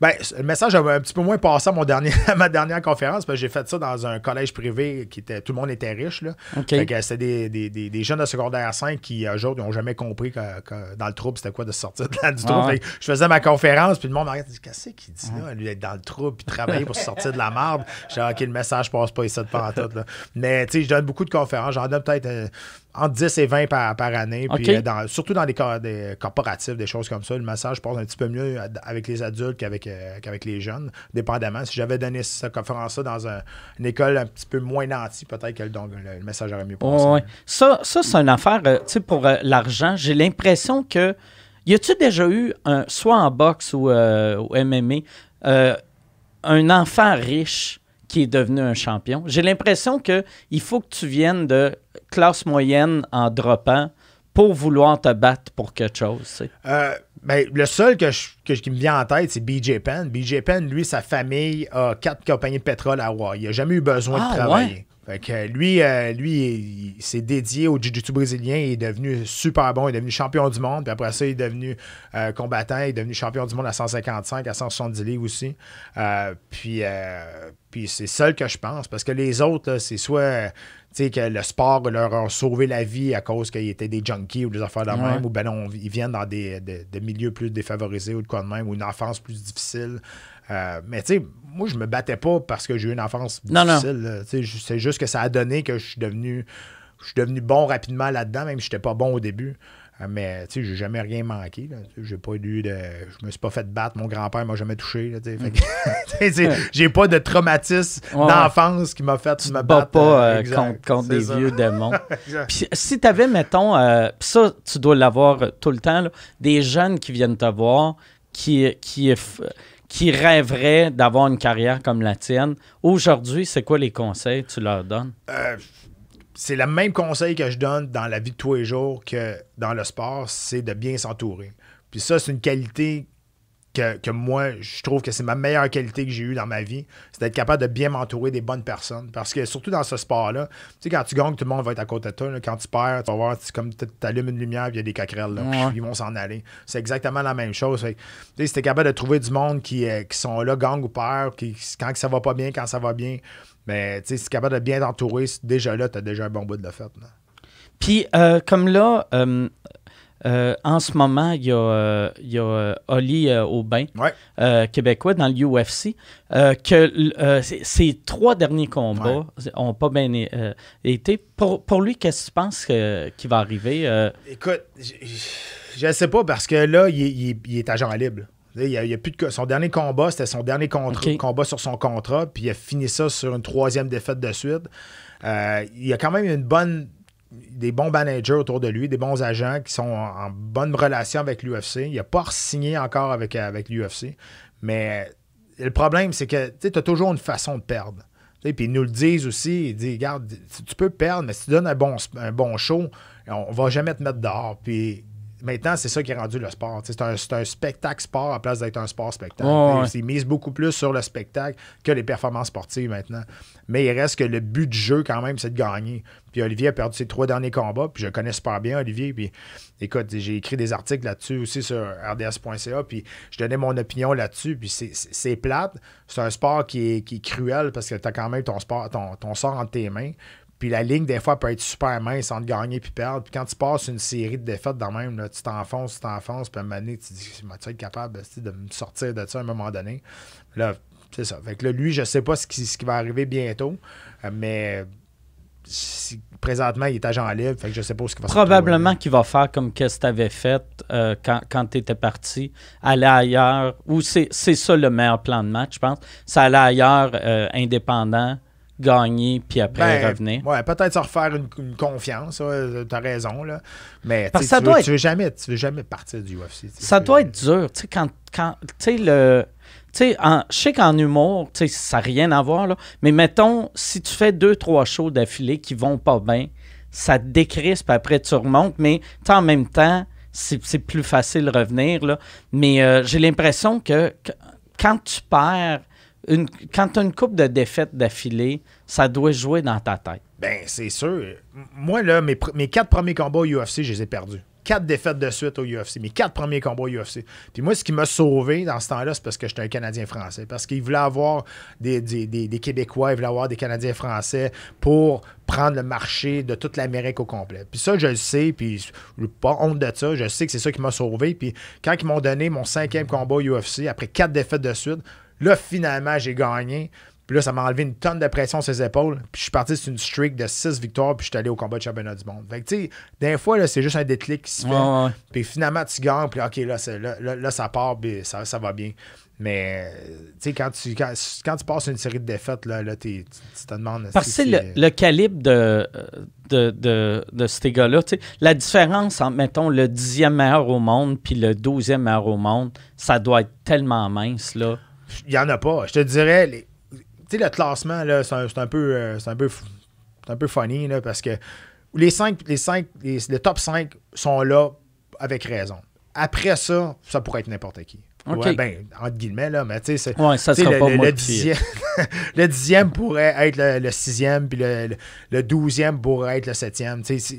Ben, le message a un petit peu moins passé à, mon dernier, ma dernière conférence, parce que j'ai fait ça dans un collège privé qui était. Tout le monde était riche. Là. Okay. c'était des, des, des, jeunes de secondaire 5 qui, un jour, n'ont jamais compris que, dans le trouble, c'était quoi de sortir du trouble. je faisais ma conférence, puis le monde m'a regardé, qu'est-ce qu'il dit là, lui, d'être dans le trouble, puis travailler pour se sortir de la merde J'ai dit, OK, le message passe pas ici de pantoute. Mais, tu sais, je donne beaucoup de conférences. J'en donne peut-être entre 10 et 20 par, par année. Euh, surtout dans les, des corporatifs, des choses comme ça, le message passe un petit peu mieux avec les adultes euh, qu'avec les jeunes, dépendamment. Si j'avais donné cette conférence-là dans une école un petit peu moins nantie, peut-être que le, message aurait mieux passé. Ça, ça c'est une affaire, euh, tu sais, pour l'argent, j'ai l'impression que. Y a-tu déjà eu, un, soit en boxe ou au MMA, un enfant riche qui est devenu un champion. J'ai l'impression que il faut que tu viennes de classe moyenne en dropant pour vouloir te battre pour quelque chose. Euh, ben, le seul que, je, qui me vient en tête, c'est BJ Penn. BJ Penn, lui, sa famille a quatre compagnies de pétrole à roi. Il n'a jamais eu besoin de ah, travailler. que euh, lui, euh, lui, il, s'est dédié au jiu-jitsu brésilien. Il est devenu super bon. Il est devenu champion du monde. Puis après ça, il est devenu combattant. Il est devenu champion du monde à 155, à 170 livres aussi. puis, c'est seul que je pense, parce que les autres, c'est soit que le sport leur a sauvé la vie à cause qu'ils étaient des junkies ou des affaires de même, ou ben non, ils viennent dans des, milieux plus défavorisés ou de quoi même, ou une enfance plus difficile. Euh, mais tu sais, moi, je me battais pas parce que j'ai eu une enfance non, difficile. C'est juste que ça a donné que je suis devenu je suis devenu bon rapidement là-dedans, même si je n'étais pas bon au début. Euh, mais, tu sais, j'ai jamais rien manqué. J'ai pas eu de. Je me suis pas fait battre. Mon grand-père m'a jamais touché. Mm. j'ai pas de traumatisme d'enfance qui m'a fait. Tu me bats pas euh, euh, contre, des vieux démons. Puis, si t'avais, mettons, ça, tu dois l'avoir tout le temps, des jeunes qui viennent te voir, qui. qui qui rêveraient d'avoir une carrière comme la tienne, aujourd'hui, c'est quoi les conseils que tu leur donnes? c'est le même conseil que je donne dans la vie de tous les jours que dans le sport, c'est de bien s'entourer. Puis ça, c'est une qualité que, moi, je trouve que c'est ma meilleure qualité que j'ai eue dans ma vie, c'est d'être capable de bien m'entourer des bonnes personnes. Parce que surtout dans ce sport-là, tu sais, quand tu gagnes, tout le monde va être à côté de toi. Quand tu perds, tu vas voir, tu, comme tu allumes une lumière, il y a des caquerelles, là, ils vont s'en aller. C'est exactement la même chose. sais, si tu es capable de trouver du monde qui, euh, qui sont là, gang ou père, qui, quand ça va pas bien, quand ça va bien, mais ben, tu sais, si tu es capable de bien t'entourer, déjà là, tu as déjà un bon bout de la fête. Puis, euh, comme là, euh, euh, en ce moment, il y a, il y Oli Aubin, québécois, dans le UFC, que ses trois derniers combats n'ont pas bien été. Pour, lui, qu'est-ce que tu penses qui va arriver? Écoute, je ne sais pas, parce que là, il est agent libre. Il a, plus de, son dernier combat, c'était son dernier combat sur son contrat, puis il a fini ça sur une troisième défaite de suite. Euh, il y a quand même une bonne, des bons managers autour de lui, des bons agents qui sont en, bonne relation avec l'UFC. Il n'a pas signé encore avec, avec l'UFC, mais le problème, c'est que tu as toujours une façon de perdre. Puis ils nous le disent aussi, ils disent, regarde, tu peux perdre, mais si tu donnes un bon, un bon show, on va jamais te mettre dehors. Puis maintenant, c'est ça qui est rendu le sport. C'est un, spectacle-sport à place d'être un sport-spectacle. Ils misent beaucoup plus sur le spectacle que les performances sportives maintenant. Mais il reste que le but du jeu, quand même, c'est de gagner. Puis Olivier a perdu ses trois derniers combats, puis je connais super bien Olivier. Puis écoute, j'ai écrit des articles là-dessus aussi sur rds.ca, puis je donnais mon opinion là-dessus. Puis c'est plate. C'est un sport qui est, cruel parce que tu as quand même ton, ton sort entre tes mains. Puis la ligne, des fois, peut être super mince entre gagner puis perdre. Puis quand tu passes une série de défaites dans même, là, tu t'enfonces, tu t'enfonces, puis à un moment donné, tu te dis, vas-tu être capable de me sortir de ça à un moment donné? Là, c'est ça. Fait que là, lui, je sais pas ce qui, ce qui va arriver bientôt, euh, mais présentement, il est agent libre, fait que je sais pas ce qui va se Probablement qu'il va faire comme qu'est-ce que tu avais fait euh, quand, tu étais parti, aller ailleurs, ou c'est ça le meilleur plan de match, je pense, c'est aller ailleurs euh, indépendant, gagner puis après ben, revenir. Ouais, peut-être se refaire une, confiance, tu euh, t'as raison là. Mais tu, ne veux, jamais jamais partir du UFC. Ça doit être dur, tu sais quand quand tu sais le tu sais je sais qu'en humour, tu sais ça n'a rien à voir là, mais mettons si tu fais deux trois shows d'affilée qui vont pas bien, ça te décrispe après tu remontes mais en même temps c'est plus facile de revenir là, mais euh, j'ai l'impression que quand tu perds quand tu as une coupe de défaites d'affilée, ça doit jouer dans ta tête. Ben, c'est sûr. Moi, là, mes, quatre premiers combats au UFC, je les ai perdus quatre défaites de suite au UFC, mes quatre premiers combats au UFC. Puis moi, ce qui m'a sauvé dans ce temps-là, c'est parce que j'étais un Canadien français. Parce qu'ils voulaient avoir des, des, des, Québécois, ils voulaient avoir des Canadiens français pour prendre le marché de toute l'Amérique au complet. Puis ça, je le sais, puis je n'ai pas honte de ça. Je sais que c'est ça qui m'a sauvé. Puis quand ils m'ont donné mon cinquième combat au UFC, après quatre défaites de suite, Là, finalement, j'ai gagné. Puis là, ça m'a enlevé une tonne de pression sur ses épaules. Puis je suis parti sur une streak de 6 victoires. Puis je suis allé au combat de championnat du monde. Fait que, tu sais, des fois, c'est juste un déclic qui se fait. Puis finalement, tu gagnes. Puis OK, là, là, là, ça part. ça, ça va bien. Mais, tu sais, quand tu, quand, tu passes une série de défaites, là, là tu, te demandes. Parce que le, le, calibre de, de, de, de ces gars-là, tu sais, la différence entre, mettons, le dixième meilleur au monde puis le 12e meilleur au monde, ça doit être tellement mince, là. Il n'y en a pas. Je te dirais, tu sais, le classement, là, c'est un, peu. c'est un peu. Euh, c'est un peu funny, là, parce que les cinq, les cinq, le top 5 sont là avec raison. Après ça, ça pourrait être n'importe qui. Ouais, ben, entre guillemets, là, mais tu sais, ouais, le, 10e le, dixième pourrait être le, le sixième, puis le, le, douzième pourrait être le septième. Tu sais,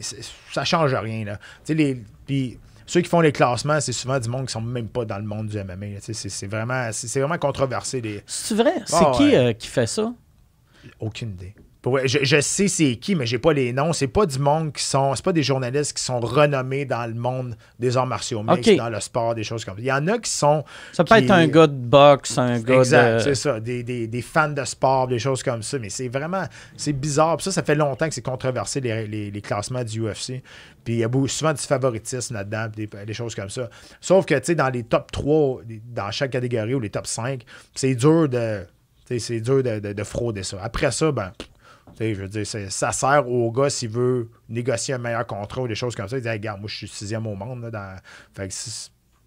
ça change rien, là. Tu sais, les. Puis ceux qui font les classements, c'est souvent du monde qui sont même pas dans le monde du MMA. C'est vraiment, vraiment controversé. Les... C'est vrai? Ah c'est qui euh, qui fait ça? Aucune idée je, sais c'est qui, mais j'ai pas les noms. C'est pas du monde qui sont. C'est pas des journalistes qui sont renommés dans le monde des arts martiaux mixtes, dans le sport, des choses comme ça. Il y en a qui sont. Ça peut être un gars de boxe, un gars exact, c'est ça. Des, fans de sport, des choses comme ça. Mais c'est vraiment. C'est bizarre. ça, ça fait longtemps que c'est controversé, les, classements du UFC. Puis il y a souvent du favoritisme là-dedans, des, choses comme ça. Sauf que, tu sais, dans les top 3, dans chaque catégorie ou les top 5, c'est dur de. C'est dur de frauder ça. Après ça, ben, je veux dire, ça sert au gars s'il veut négocier un meilleur contrat ou des choses comme ça. Il dit hey, Regarde, moi, je suis sixième au monde. dans... Fait que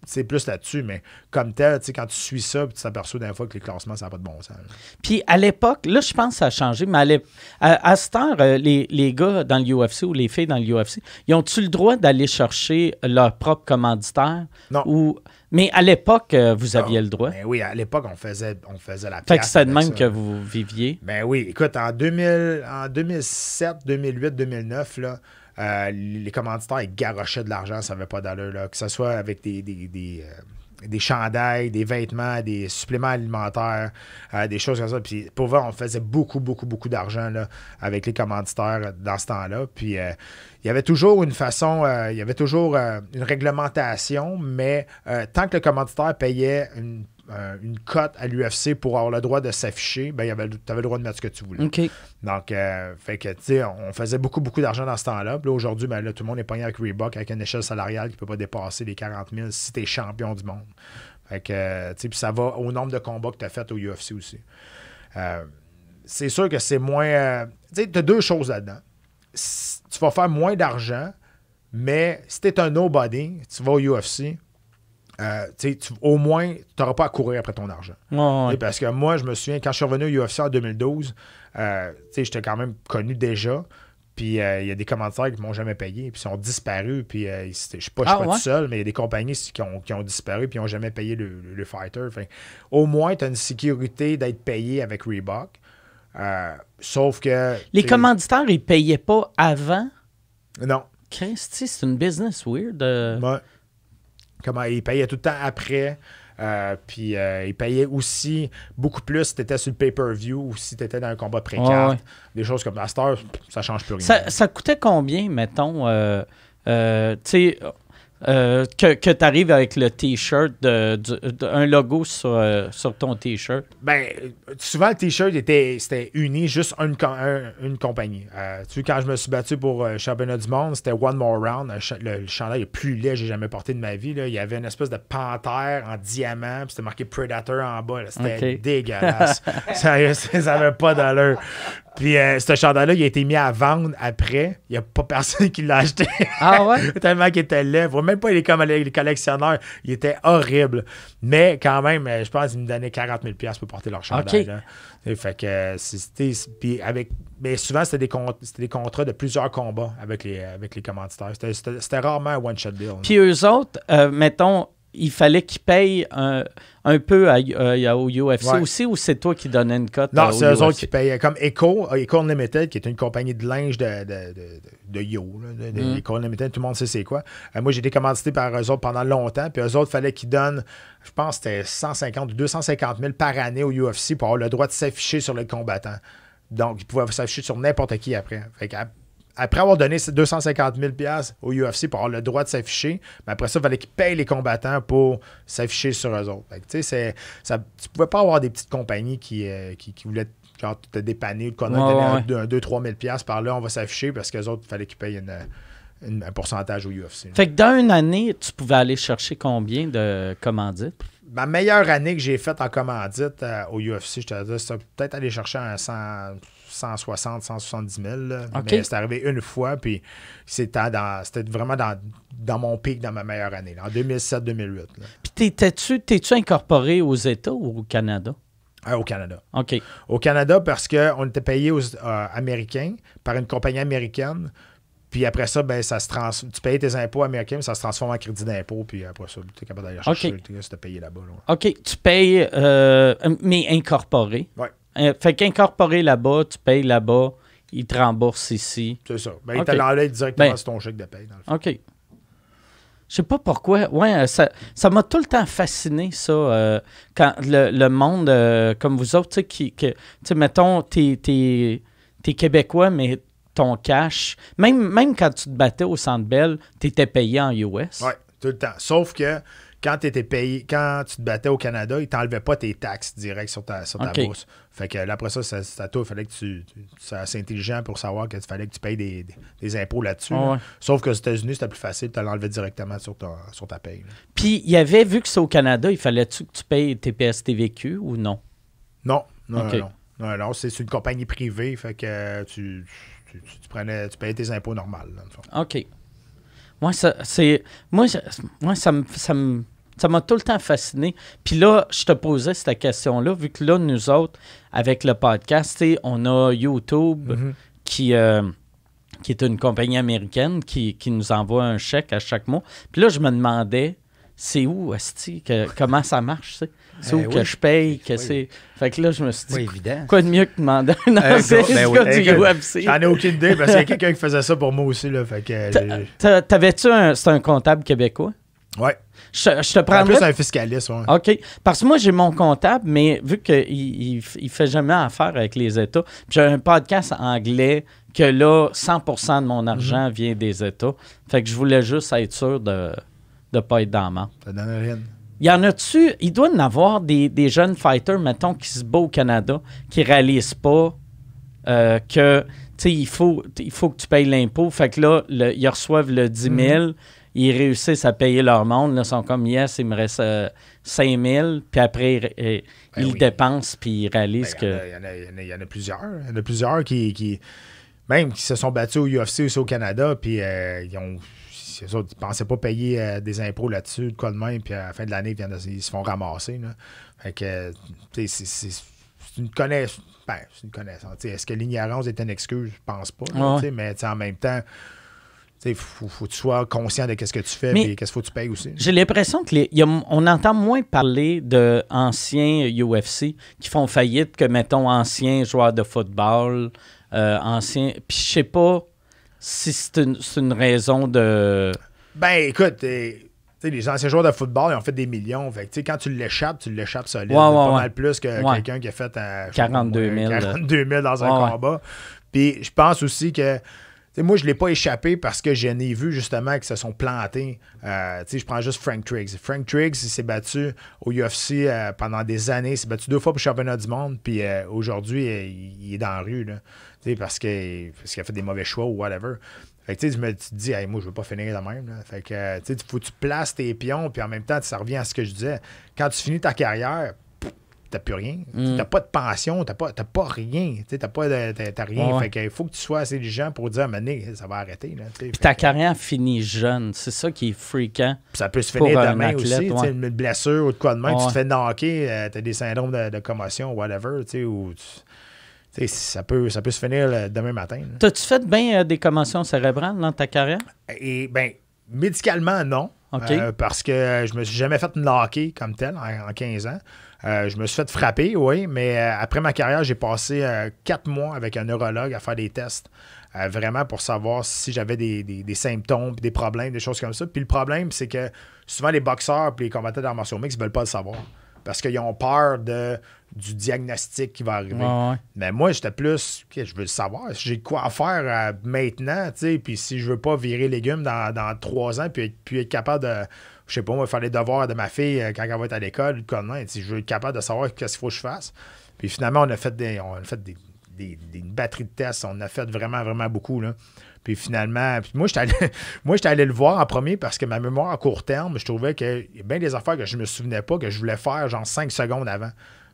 c'est plus là-dessus, mais comme tel, quand tu suis ça, tu t'aperçois d'un fois que les classements, ça n'a pas de bon sens. Puis à l'époque, là, je pense que ça a changé, mais à, à, cette heure, euh, les, gars dans l'UFC ou les filles dans l'UFC, ils ont-tu le droit d'aller chercher leur propre commanditaire? Non. Ou... Mais à l'époque, euh, vous ah, aviez le droit. oui, à l'époque, on faisait, on faisait la Fait que c'est de même que vous viviez. Ben oui, écoute, en, 2000, en 2007, 2008, 2009, là, euh, les commanditaires garochaient de l'argent, ça n'avait pas d'allure. Que ce soit avec des, des, des, euh, des, chandails, des vêtements, des suppléments alimentaires, euh, des choses comme ça. Puis pour on faisait beaucoup, beaucoup, beaucoup d'argent avec les commanditaires dans ce temps-là. Puis il y avait toujours une façon, il y avait toujours une réglementation, mais tant que le commanditaire payait une euh, une cote à l'UFC pour avoir le droit de s'afficher, ben, tu avais le droit de mettre ce que tu voulais. Donc, euh, fait que, on faisait beaucoup, beaucoup d'argent dans ce temps-là. Là, aujourd'hui, ben, tout le monde est pogné avec Reebok, avec une échelle salariale qui ne peut pas dépasser les 40 000 si tu es champion du monde. Fait que, puis ça va au nombre de combats que tu as fait au UFC aussi. Euh, c'est sûr que c'est moins. tu as deux choses là-dedans. tu vas faire moins d'argent, mais si tu es un nobody, tu vas au UFC, euh, au moins, tu n'auras pas à courir après ton argent. Parce que moi, je me souviens, quand je suis revenu au UFC en 2012, euh, j'étais quand même connu déjà. Puis euh, il y a des commentaires qui ne m'ont jamais payé, puis ils ont disparu Puis euh, je ne ah, suis pas, tout seul, mais il y a des compagnies qui ont, qui ont disparu, puis ils n'ont jamais payé le, fighter. au moins, tu as une sécurité d'être payé avec Reebok. sauf que. Les commanditaires, ils ne payaient pas avant? Non. Christy, c'est une business weird. Comment, il payait tout le temps après. Euh, puis euh, il payait aussi beaucoup plus si t'étais sur le pay-per-view ou si t'étais dans un combat pré Des choses comme Master, ça change plus rien. Ça, coûtait combien, mettons? Euh, euh tu sais, euh, que, que tu arrives avec le T-shirt, de, un logo euh, sur, ton T-shirt? Ben, souvent, le T-shirt était, c'était uni juste une, une compagnie. Euh, tu sais, quand je me suis battu pour championnat du monde, c'était One More Round. Le, chandail le plus laid que j'ai jamais porté de ma vie. Il y avait une espèce de panthère en diamant, puis c'était marqué Predator en bas. C'était dégueulasse. Sérieux, ça n'avait pas d'allure. Puis euh, ce chandail-là, il a été mis à vendre après. Il n'y a pas personne qui l'a acheté. Ah ouais? Tellement qu'il était laid. Même pas, il est comme les collectionneurs. Il était horrible. Mais quand même, euh, je pense qu'ils me donnaient 40 000 pour porter leur chandail. Fait que euh, Puis avec. Mais souvent, c'était des, contrats de plusieurs combats avec les, avec commanditaires. C'était rarement un one-shot deal. Puis eux autres, mettons, il fallait qu'ils payent un, peu à, euh, au UFC aussi ou c'est toi qui donnais une cote? Non, c'est eux autres qui payent. Comme Echo, euh, Echo Unlimited, qui est une compagnie de linge de, Yo, mm. tout le monde sait c'est quoi. Euh, moi, j'ai été commandité par eux autres pendant longtemps, puis eux autres, fallait qu'ils donnent, je pense, c'était 150 ou 250 000 par année au UFC pour avoir le droit de s'afficher sur le combattant. Donc, ils pouvaient s'afficher sur n'importe qui après. Fait après avoir donné 250 000 au UFC pour avoir le droit de s'afficher, mais après ça, il fallait qu'ils payent les combattants pour s'afficher sur eux autres. Tu ne pouvais pas avoir des petites compagnies qui, euh, qui, voulaient te dépanner ou te connaître, 2-3 000 par là, on va s'afficher parce qu'eux autres, fallait qu'ils payent un pourcentage au UFC. Fait que dans une année, tu pouvais aller chercher combien de commandites? Ma meilleure année que j'ai faite en commandite euh, au UFC, je c'est peut-être aller chercher un 100 160, 170 000. Mais c'est arrivé une fois, puis c'était, vraiment dans, mon pic, dans ma meilleure année, en 2007-2008. Puis t'étais-tu, t'es-tu incorporé aux États ou au Canada? Euh, au Canada. OK. Au Canada, parce qu'on était payé aux euh, Américains par une compagnie américaine. Puis après ça, ben, ça se tu payes tes impôts américains, mais ça se transforme en crédit d'impôt. Puis après ça, tu es capable d'aller chercher payé là-bas. OK. Tu payes, euh, mais incorporé. Oui. Euh, fait qu'incorporé là-bas, tu payes là-bas, ils te remboursent ici. C'est ça. Ben, Ils te directement ben, sur ton chèque de paye. Dans le fond. OK. Je sais pas pourquoi. Ouais, euh, ça, m'a tout le temps fasciné, ça. Euh, quand le, monde, comme vous autres, tu sais, qui, mettons, t'es, t'es, Québécois, mais ton cash, même, même quand tu te battais au Centre Bell, t'étais payé en US. Ouais, tout le temps. Sauf que quand tu étais payé, quand tu te battais au Canada, ils t'enlevaient pas tes taxes directes sur ta, sur bourse. Fait que après ça, ça, ça toi, fallait que tu. c'est assez intelligent pour savoir qu'il fallait que tu payes des, impôts là-dessus. Sauf qu'aux États-Unis, c'était plus facile, tu l'enlevais directement sur ta, sur ta paye. Puis, il y avait, vu que c'est au Canada, il fallait-tu que tu payes tes PSTVQ ou non? Non, non, non. Non, c'est une compagnie privée, fait que tu, tu, prenais, tu payais tes impôts normaux, OK. Moi, ça, moi, moi me, ça me ça m'a tout le temps fasciné. Puis là, je te posais cette question-là, vu que là, nous autres, avec le podcast, on a YouTube mm-hmm. qui, euh, qui est une compagnie américaine qui, nous envoie un chèque à chaque mois. Puis là, je me demandais, c'est où, Asti, que, comment ça marche, c'est? Eh où que je paye, que c'est... Fait que là, je me suis dit, quoi de mieux que de demander un eh, ancien ben UFC? Eh, j'en ai aucune idée, parce qu'il y a quelqu'un qui faisait ça pour moi aussi, là, fait que... Euh, t'avais-tu un... C'est un comptable québécois? Ouais. Je, te prends. plus, un fiscaliste, ouais. OK. Parce que moi, j'ai mon comptable, mais vu qu'il il, fait jamais affaire avec les États, j'ai un podcast anglais que là, 100 de mon argent mhm. vient des États. Fait que je voulais juste être sûr de ne pas être dans Ça Il y en a-tu. Il doit y en avoir des, jeunes fighters, mettons, qui se battent au Canada, qui ne réalisent pas euh, que, tu il faut, il faut que tu payes l'impôt. Fait que là, ils reçoivent le 10 000 ils réussissent à payer leur monde. ils sont comme, yes, il me reste 5000. » 5 000. Puis après, ils, euh, ben dépensent, puis ils ben, réalisent que. Il y, en a plusieurs. Il y en a plusieurs qui, même qui se sont battus au UFC aussi au Canada, puis euh, ils ont. pensaient pas payer euh, des impôts là-dessus, de quoi de même, puis à la fin de l'année, ils, se font ramasser. Là. Fait que, ben, c'est, une connaissance. est-ce que l'ignorance est une excuse? Je pense pas. Ah mais en même temps, il faut, que tu sois conscient de ce que tu fais mais qu'est-ce qu'il faut que tu payes aussi. J'ai l'impression que on entend moins parler d'anciens UFC euh, qui font faillite que, mettons, anciens joueurs de football, euh, anciens. Puis je sais pas si c'est une, raison de. Ben, écoute. Euh, les anciens joueurs de football, ils ont fait des millions. quand tu l'échappes, tu l'échappes solide. pas mal plus que quelqu'un qui a fait un 42, 000, 42 000 dans un combat. Puis je pense aussi que moi, je ne l'ai pas échappé parce que je n'ai vu justement que se sont plantés. Euh, je prends juste Frank Triggs. Frank Triggs, il s'est battu au UFC euh, pendant des années. Il s'est battu deux fois pour le championnat du monde. Puis euh, aujourd'hui, il est dans la rue. Là, parce qu'il parce a fait des mauvais choix ou whatever. Fait tu, me, dis, moi, je ne veux pas finir de même. Fait que, tu faut tu places tes pions, puis en même temps, ça revient à ce que je disais. Quand tu finis ta carrière, t'as plus rien. Mm. tu T'as pas de pension, t'as pas, pas rien. T'as pas rien. Fait qu'il faut que tu sois assez diligent pour dire, mané, ça va arrêter. Là, Puis ta carrière finit jeune. C'est ça qui est fréquent. Ça peut se finir demain aussi. Une blessure ou de quoi de même, tu te fais knocker, tu euh, t'as des syndromes de, commotion, whatever, ou whatever, ça peut, ça peut se finir euh, demain matin. T'as-tu fait bien euh, des commotions cérébrales dans ta carrière? Et ben, médicalement, non. Euh, parce que euh, je me suis jamais fait knocker comme tel en, 15 ans. Euh, je me suis fait frapper, oui, mais après ma carrière, j'ai passé quatre mois avec un neurologue à faire des tests, vraiment pour savoir si j'avais des, des, symptômes, des problèmes, des choses comme ça. Puis le problème, c'est que souvent les boxeurs et les combattants d'arts martiaux Mix ne veulent pas le savoir parce qu'ils ont peur de, du diagnostic qui va arriver. Mais moi, j'étais plus, je veux savoir, j'ai quoi faire euh, maintenant, tu sais, puis si je veux pas virer légumes dans, trois ans, puis, être capable de, je sais pas, moi, faire les devoirs de ma fille euh, quand elle va être à l'école, si je veux être capable de savoir qu'est-ce qu'il faut que je fasse. Puis finalement, on a fait on a fait des des, une batterie de tests. On a fait vraiment, vraiment beaucoup. Là. Puis finalement, moi, j'étais allé, moi, le voir en premier parce que ma mémoire à court terme, je trouvais qu'il y a bien des affaires que je me souvenais pas, que je voulais faire genre 5 secondes avant.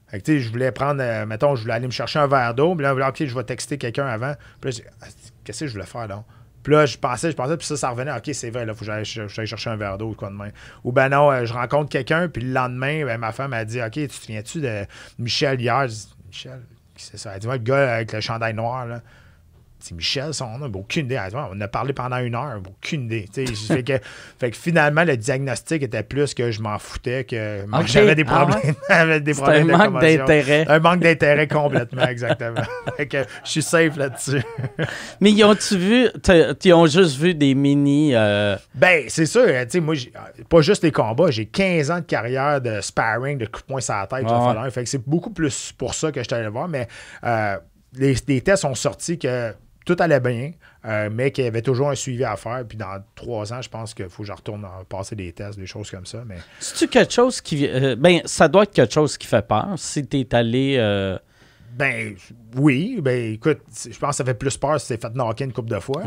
Fait que, je voulais prendre, euh, mettons, je voulais aller me chercher un verre d'eau, puis là, ok, je vais texter quelqu'un avant. Puis là, ah, qu'est-ce que je voulais faire, là Puis là, je pensais, je pensais, puis ça, ça revenait. OK, c'est vrai, là, faut que j'aille chercher un verre d'eau ou quoi demain. Ou ben non, euh, je rencontre quelqu'un, puis le lendemain, ben, ma femme a dit OK, tu te souviens-tu de Michel hier? Michel, c'est ça. Tu vois, le gars avec le chandail noir, là, c'est Michel, son nom, aucune idée. On a parlé pendant une heure, aucune idée. que, finalement, le diagnostic était plus que je m'en foutais, que j'avais des ah problèmes, des problèmes un manque d'intérêt. Un manque d'intérêt complètement, exactement. que je suis safe là-dessus. Mais ils ont-tu vu, ils ont juste vu des mini. Euh, ben, c'est sûr, euh, tu moi, euh, pas juste les combats, j'ai 15 ans de carrière de sparring, de coup de poing sur la tête, ah Fait c'est beaucoup plus pour ça que je suis allé voir, mais les tests ont sorti que tout allait bien, euh, mais qu'il y avait toujours un suivi à faire. Puis dans trois ans, je pense qu'il faut que je retourne passer des tests, des choses comme ça. Mais... C'est-tu quelque chose qui. Euh, ben, ça doit être quelque chose qui fait peur si tu es allé. Euh, ben oui, ben écoute, je pense que ça fait plus peur si es fait knocker une couple de fois.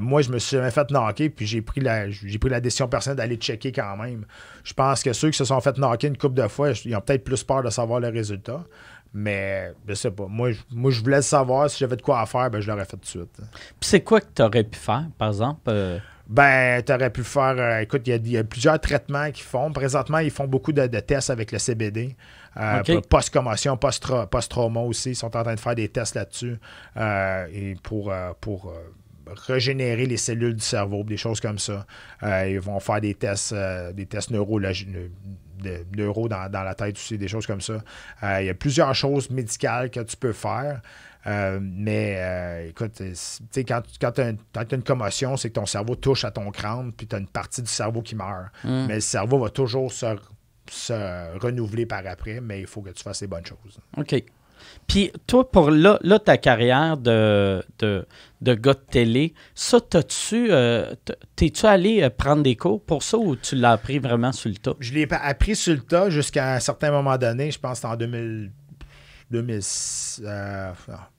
moi, je me suis jamais fait knocker, puis j'ai pris la j'ai pris la décision personnelle d'aller checker quand même. Je pense que ceux qui se sont fait knocker une couple de fois, ils ont peut-être plus peur de savoir le résultat. Mais je sais pas. Moi, je, moi, voulais savoir si j'avais de quoi à faire, ben, je l'aurais fait tout de suite. Puis c'est quoi que tu aurais pu faire, par exemple? Euh? Ben, tu aurais pu faire. Euh, écoute, il y, a plusieurs traitements qu'ils font. Présentement, ils font beaucoup de, tests avec le CBD. Euh, post-commotion, post-trauma aussi. Ils sont en train de faire des tests là-dessus pour. pour régénérer les cellules du cerveau, des choses comme ça. ils vont faire des tests, des tests neurologiques d'euros dans, la tête aussi, des choses comme ça. Euh, il y a plusieurs choses médicales que tu peux faire. Euh, mais euh, écoute, quand, quand tu as, une commotion, c'est que ton cerveau touche à ton crâne, puis tu as une partie du cerveau qui meurt. Mm. Mais le cerveau va toujours se, se renouveler par après, mais il faut que tu fasses les bonnes choses. OK. Puis toi, pour là, là ta carrière de, de, de, gars de télé, ça, t'as-tu, euh, t'es-tu allé euh, prendre des cours pour ça ou tu l'as appris vraiment sur le tas? Je l'ai appris sur le tas jusqu'à un certain moment donné, je pense en 2000. 2011, euh,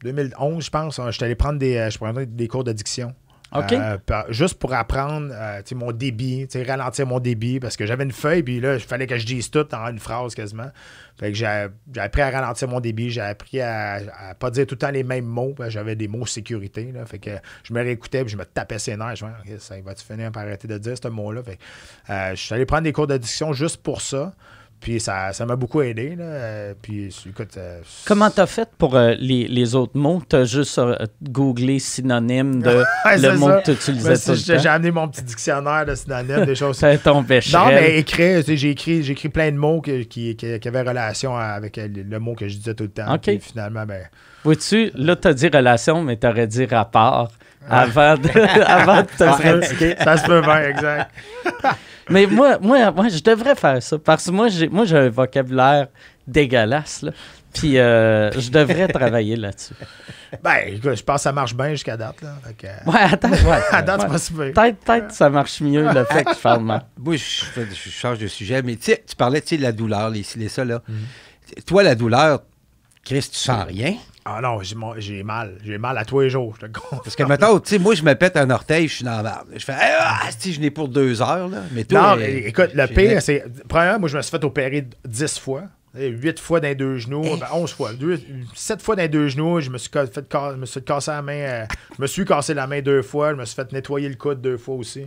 je pense, hein, je suis allé prendre des, je des cours d'addiction. Euh, juste pour apprendre euh, mon débit, ralentir mon débit, parce que j'avais une feuille, puis là, il fallait que je dise tout en une phrase quasiment. Fait que j'ai appris à ralentir mon débit, j'ai appris à, pas dire tout le temps les mêmes mots, j'avais des mots sécurité. fait que je me réécoutais, je me tapais ses nerfs. Je me disais, ça va-tu finir par arrêter de dire ce mot-là? Euh, je suis allé prendre des cours d'addiction juste pour ça. Puis ça, m'a beaucoup aidé. Euh, Comment t'as fait pour euh, les, autres mots? T'as juste euh, googlé synonyme de le mot que tu utilisais ben, tout le temps. J'ai amené mon petit dictionnaire de synonymes, des choses. C'est ton Non, mais écrire, j'ai écrit, écrit plein de mots qui, avaient relation avec le mot que je disais tout le temps. finalement, ben. Vois-tu, là, t'as dit relation, mais t'aurais dit rapport avant de, avant te Ça se peut bien, exact. Mais moi, moi, moi, je devrais faire ça parce que moi, j'ai, moi, j'ai un vocabulaire dégueulasse. Là. Puis euh, je devrais travailler là-dessus. Ben, je pense que ça marche bien jusqu'à date. Là. Euh, ouais, attends. Ouais, à date, c'est pas Peut-être que ça marche mieux le fait que je parle mal. Moi, je, change de sujet, mais tu tu parlais de la douleur, les, les ça, là. Mm-hmm. Toi, la douleur, Chris, tu sens rien. Ah non, j'ai mal. J'ai mal à tous les jours, je te Parce que, mettons, tu sais, moi, je me pète un orteil, je suis dans la Je fais, eh, ah, si, je n'ai pour deux heures, là. Mais non, euh, écoute, le pire, c'est. Premièrement, moi, je me suis fait opérer dix fois. Huit fois dans les deux genoux, eh. ben, Onze fois, Sept fois dans les deux genoux, je me suis, fait, cassé la main, euh, je me suis cassé la main deux fois, je me suis fait nettoyer le coude deux fois aussi.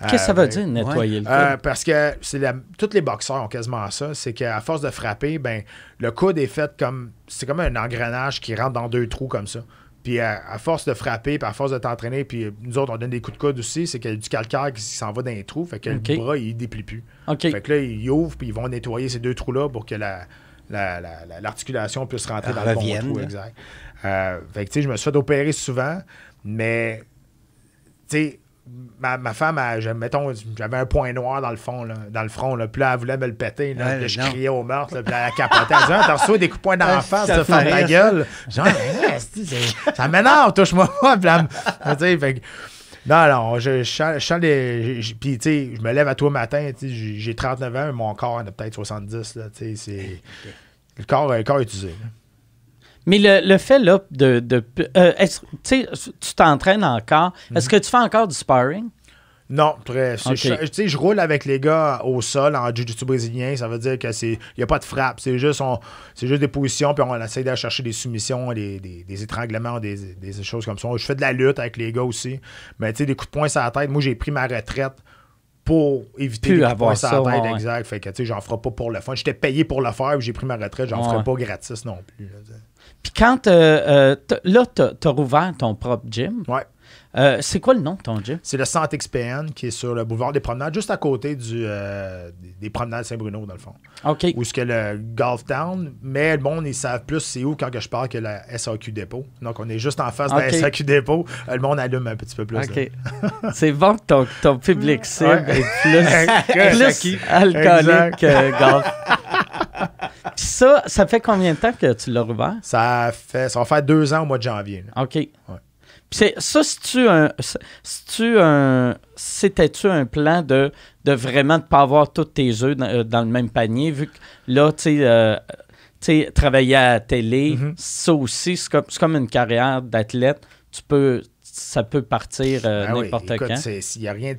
Qu'est-ce que euh, ça veut dire, nettoyer le euh, coude? parce que c'est tous les boxeurs ont quasiment ça. C'est qu'à force de frapper, ben, le coude est fait comme. C'est comme un engrenage qui rentre dans deux trous comme ça. Puis euh, à, force de frapper, puis à force de t'entraîner, puis nous autres, on donne des coups de coude aussi, c'est qu'il y a du calcaire qui s'en va dans les trous, fait que le bras, il déplie plus. Fait que là, ils ouvrent, puis ils vont nettoyer ces deux trous-là pour que la, l'articulation puisse rentrer dans le bon trou, exact. fait que, tu sais, je me suis fait opérer souvent, mais, tu sais, ma, ma, femme, mettons, j'avais un point noir dans le fond, là, dans le front. Là, puis là, elle voulait me le péter. je criais au meurtre. puis là, elle capotait. Elle disait, ah, t'as reçu des coups de poing dans la face, de faire ta gueule. Genre, hein, ça m'énerve, touche-moi. non, non, je, chante, je, Puis, tu sais, je me lève à toi matin, j'ai 39 ans, mon corps en a peut-être 70, tu sais, c'est... Le corps, le corps est usé, mais le, fait là de, de euh, tu t'entraînes encore. Mhm. Est-ce que tu fais encore du sparring? Non, très. Je, je, roule avec les gars au sol en jiu-jitsu brésilien. Ça veut dire que c'est y a pas de frappe. C'est juste c'est juste des positions puis on essaie d'aller chercher des soumissions, des, des, étranglements, des, choses comme ça. Je fais de la lutte avec les gars aussi. Mais tu sais, des coups de poing sur la tête. Moi, j'ai pris ma retraite pour éviter de coups de Exact. Fait j'en ferai pas pour le fun. J'étais payé pour le faire. J'ai pris ma retraite. J'en ferai pas gratis non plus. Puis quand, euh, euh là, tu as, rouvert ton propre gym. Ouais. Euh, c'est quoi le nom, ton gym? C'est le Centre XPN qui est sur le boulevard des Promenades, juste à côté du, euh, des Promenades Saint-Bruno, dans le fond. OK. Où ce que le Golf Town, mais le monde, ils savent plus c'est où quand je parle que la SAQ Dépôt. Donc, on est juste en face de la SAQ Dépôt. Euh, le monde allume un petit peu plus. OK. c'est bon ton, public cible est plus, alcoolique que golf. ça, ça fait combien de temps que tu l'as ouvert? Ça fait, ça va faire deux ans au mois de janvier. OK ça, si tu un. tu un c'était-tu un plan de, de vraiment ne pas avoir tous tes œufs euh, dans, le même panier, vu que là, tu sais. Euh, travailler à la télé, mm-hmm. ça aussi, c'est comme, comme, une carrière d'athlète. Tu peux, ça peut partir euh, ben n'importe quand. Il n'y a, rien,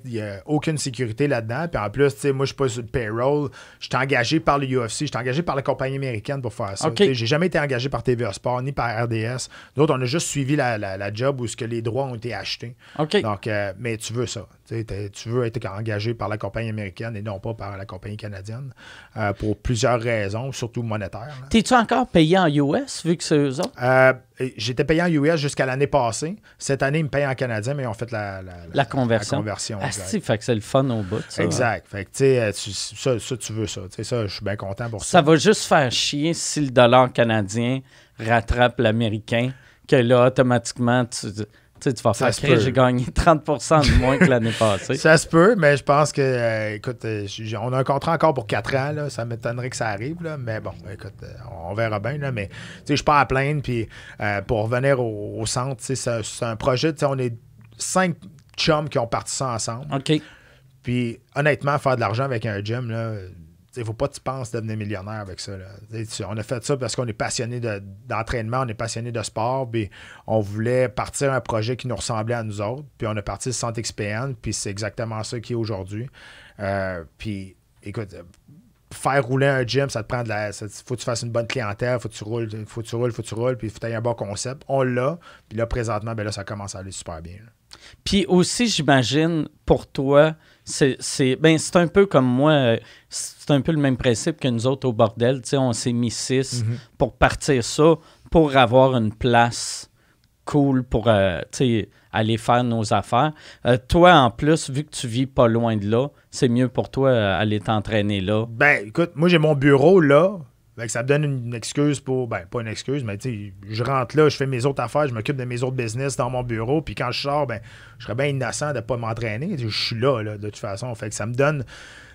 aucune sécurité là-dedans. Puis en plus, moi, je suis pas sur le payroll. Je suis engagé par le UFC. Je suis engagé par la compagnie américaine pour faire ça. Je J'ai jamais été engagé par TVA Sport ni par RDS. D'autres, on a juste suivi la, job où ce que les droits ont été achetés. Donc, euh, mais tu veux ça. Tu veux être engagé par la compagnie américaine et non pas par la compagnie canadienne euh, pour plusieurs raisons, surtout monétaires. T'es-tu encore payé en US vu que c'est eux autres? Euh, j'étais payé en US jusqu'à l'année passée. Cette année, ils me payent en canadien, mais ils ont fait la, conversion. ah, fait que c'est le fun au bout. exact. Fait que, euh, tu, ça, ça, tu veux ça. ça, je suis bien content pour ça. Ça va juste faire chier si le dollar canadien rattrape l'américain, que là, automatiquement, tu tu, tu j'ai gagné 30 de moins que l'année passée. ça se peut, mais je pense que, euh, écoute, euh, on a un contrat encore pour 4 ans. ça m'étonnerait que ça arrive. mais bon, écoute, euh, on verra bien. Là, mais je suis pas à plaindre. Puis pour revenir au, centre, c'est un projet. On est cinq chums qui ont parti ça ensemble. OK. Puis honnêtement, faire de l'argent avec un gym, là, il ne faut pas que tu penses devenir millionnaire avec ça. On a fait ça parce qu'on est passionné d'entraînement, on est passionné de sport, puis on voulait partir un projet qui nous ressemblait à nous autres. Puis on a parti sans Centre puis c'est exactement ça qui est aujourd'hui. Euh, puis écoute, faire rouler un gym, ça te prend de la. faut que tu fasses une bonne clientèle, faut que tu roules, faut que tu roules, faut que tu roules, puis faut que tu aies un bon concept. On l'a, puis là, présentement, ben là, ça commence à aller super bien. Puis aussi, j'imagine, pour toi, c'est ben, un peu comme moi, euh, c'est un peu le même principe que nous autres au bordel. on s'est mis six mhm. pour partir ça, pour avoir une place cool pour euh, aller faire nos affaires. Euh, toi, en plus, vu que tu vis pas loin de là, c'est mieux pour toi aller t'entraîner là. Ben, écoute, moi, j'ai mon bureau là ça me donne une excuse pour. Ben, pas une excuse, mais tu je rentre là, je fais mes autres affaires, je m'occupe de mes autres business dans mon bureau, puis quand je sors, ben, je serais bien innocent de ne pas m'entraîner. Je suis là, là, de toute façon. Fait que ça me donne.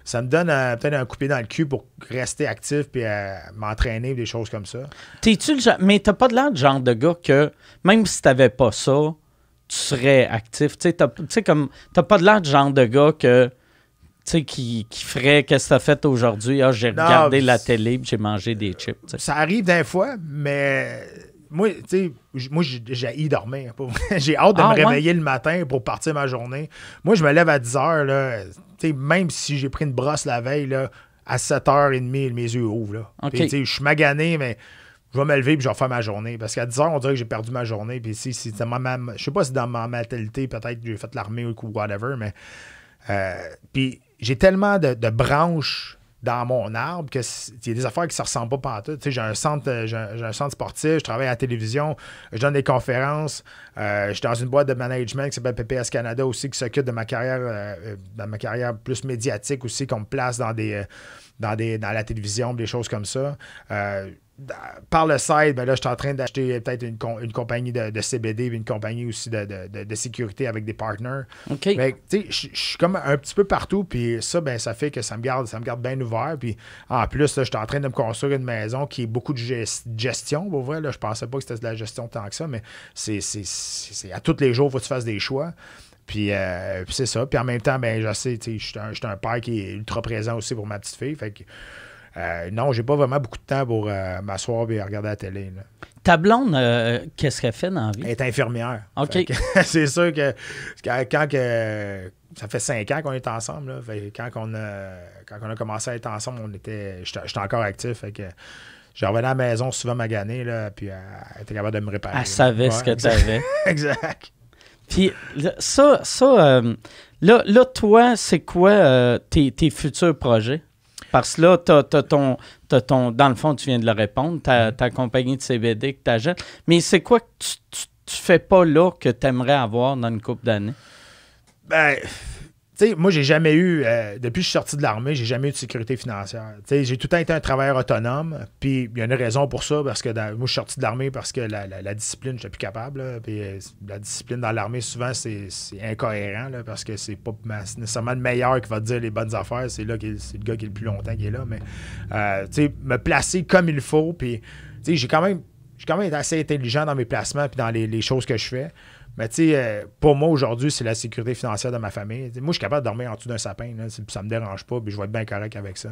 Ça me donne peut-être un coupé dans le cul pour rester actif puis euh, m'entraîner des choses comme ça. T'es-tu le mais pas de l'air de genre de gars que même si tu t'avais pas ça, tu serais actif. Tu sais, comme t'as pas de l'air de genre de gars que tu sais, qui, ferait qu'est-ce que t'as fait aujourd'hui? Ah, j'ai regardé la télé j'ai mangé des chips. Ça arrive des fois, mais moi, tu sais, moi, j'ai dormir. j'ai hâte de ah, me réveiller le matin pour partir ma journée. Moi, je me lève à 10 heures, là. même si j'ai pris une brosse la veille, à 7h30, mes yeux ouvrent, je suis magané, mais je vais me lever et je vais faire ma journée. Parce qu'à 10 heures, on dirait que j'ai perdu ma journée. Puis si, je sais pas si dans ma mentalité, peut-être, j'ai fait l'armée ou whatever, mais. Euh, puis j'ai tellement de, branches dans mon arbre que y a des affaires qui ne se ressemblent pas partout. Tu sais, j'ai un centre, euh, un, centre sportif, je travaille à la télévision, je donne des conférences, euh, je suis dans une boîte de management qui s'appelle PPS Canada aussi, qui s'occupe de ma carrière, euh, ma carrière plus médiatique aussi, qu'on me place dans des. dans, des, dans la télévision, des choses comme ça par le side, ben là, je suis en train d'acheter euh, peut-être une, compagnie de, CBD une compagnie aussi de, sécurité avec des partners. Mais tu sais, je suis comme un petit peu partout, puis ça, ben, ça fait que ça me garde, ça me garde bien ouvert. Puis en plus, je suis en train de me construire une maison qui est beaucoup de gestion, Je vrai. je pensais pas que c'était de la gestion tant que ça, mais c'est à tous les jours, il faut que tu fasses des choix. Euh, puis, c'est ça. Puis en même temps, ben, je sais, je suis un, un père qui est ultra présent aussi pour ma petite fille. Fait que euh, non, j'ai pas vraiment beaucoup de temps pour euh, m'asseoir et regarder la télé. Ta blonde, euh, qu'est-ce qu'elle fait dans la vie? Elle est infirmière. OK. C'est sûr que quand ça fait cinq ans qu'on est ensemble, quand, on a, commencé à être ensemble, on était. J'étais encore actif. que, je revenais à la maison souvent ma là, puis elle était capable de me réparer. Elle savait ce que tu avais. exact. Puis ça, ça euh, là, toi, c'est quoi tes futurs projets? Parce que là, tu as, ton, Dans le fond, tu viens de le répondre, ta, mm-hmm. compagnie de CBD que tu jeté Mais c'est quoi que tu, tu, fais pas là que tu aimerais avoir dans une couple d'années? Ben, moi, j'ai jamais eu, euh, depuis que je suis sorti de l'armée, j'ai jamais eu de sécurité financière. j'ai tout le temps été un travailleur autonome, puis il y a une raison pour ça, parce que moi, je suis sorti de l'armée parce que la, discipline, je plus capable. puis euh, la discipline dans l'armée, souvent, c'est incohérent, parce que c'est pas nécessairement le meilleur qui va dire les bonnes affaires. C'est là que c'est le gars qui est le plus longtemps qui est là. Mais, euh, me placer comme il faut, puis, j'ai quand même j'ai quand même été assez intelligent dans mes placements puis dans les choses que je fais. Mais tu sais, euh, pour moi, aujourd'hui, c'est la sécurité financière de ma famille. moi, je suis capable de dormir en dessous d'un sapin. Ça ça me dérange pas, puis je vais être bien correct avec ça.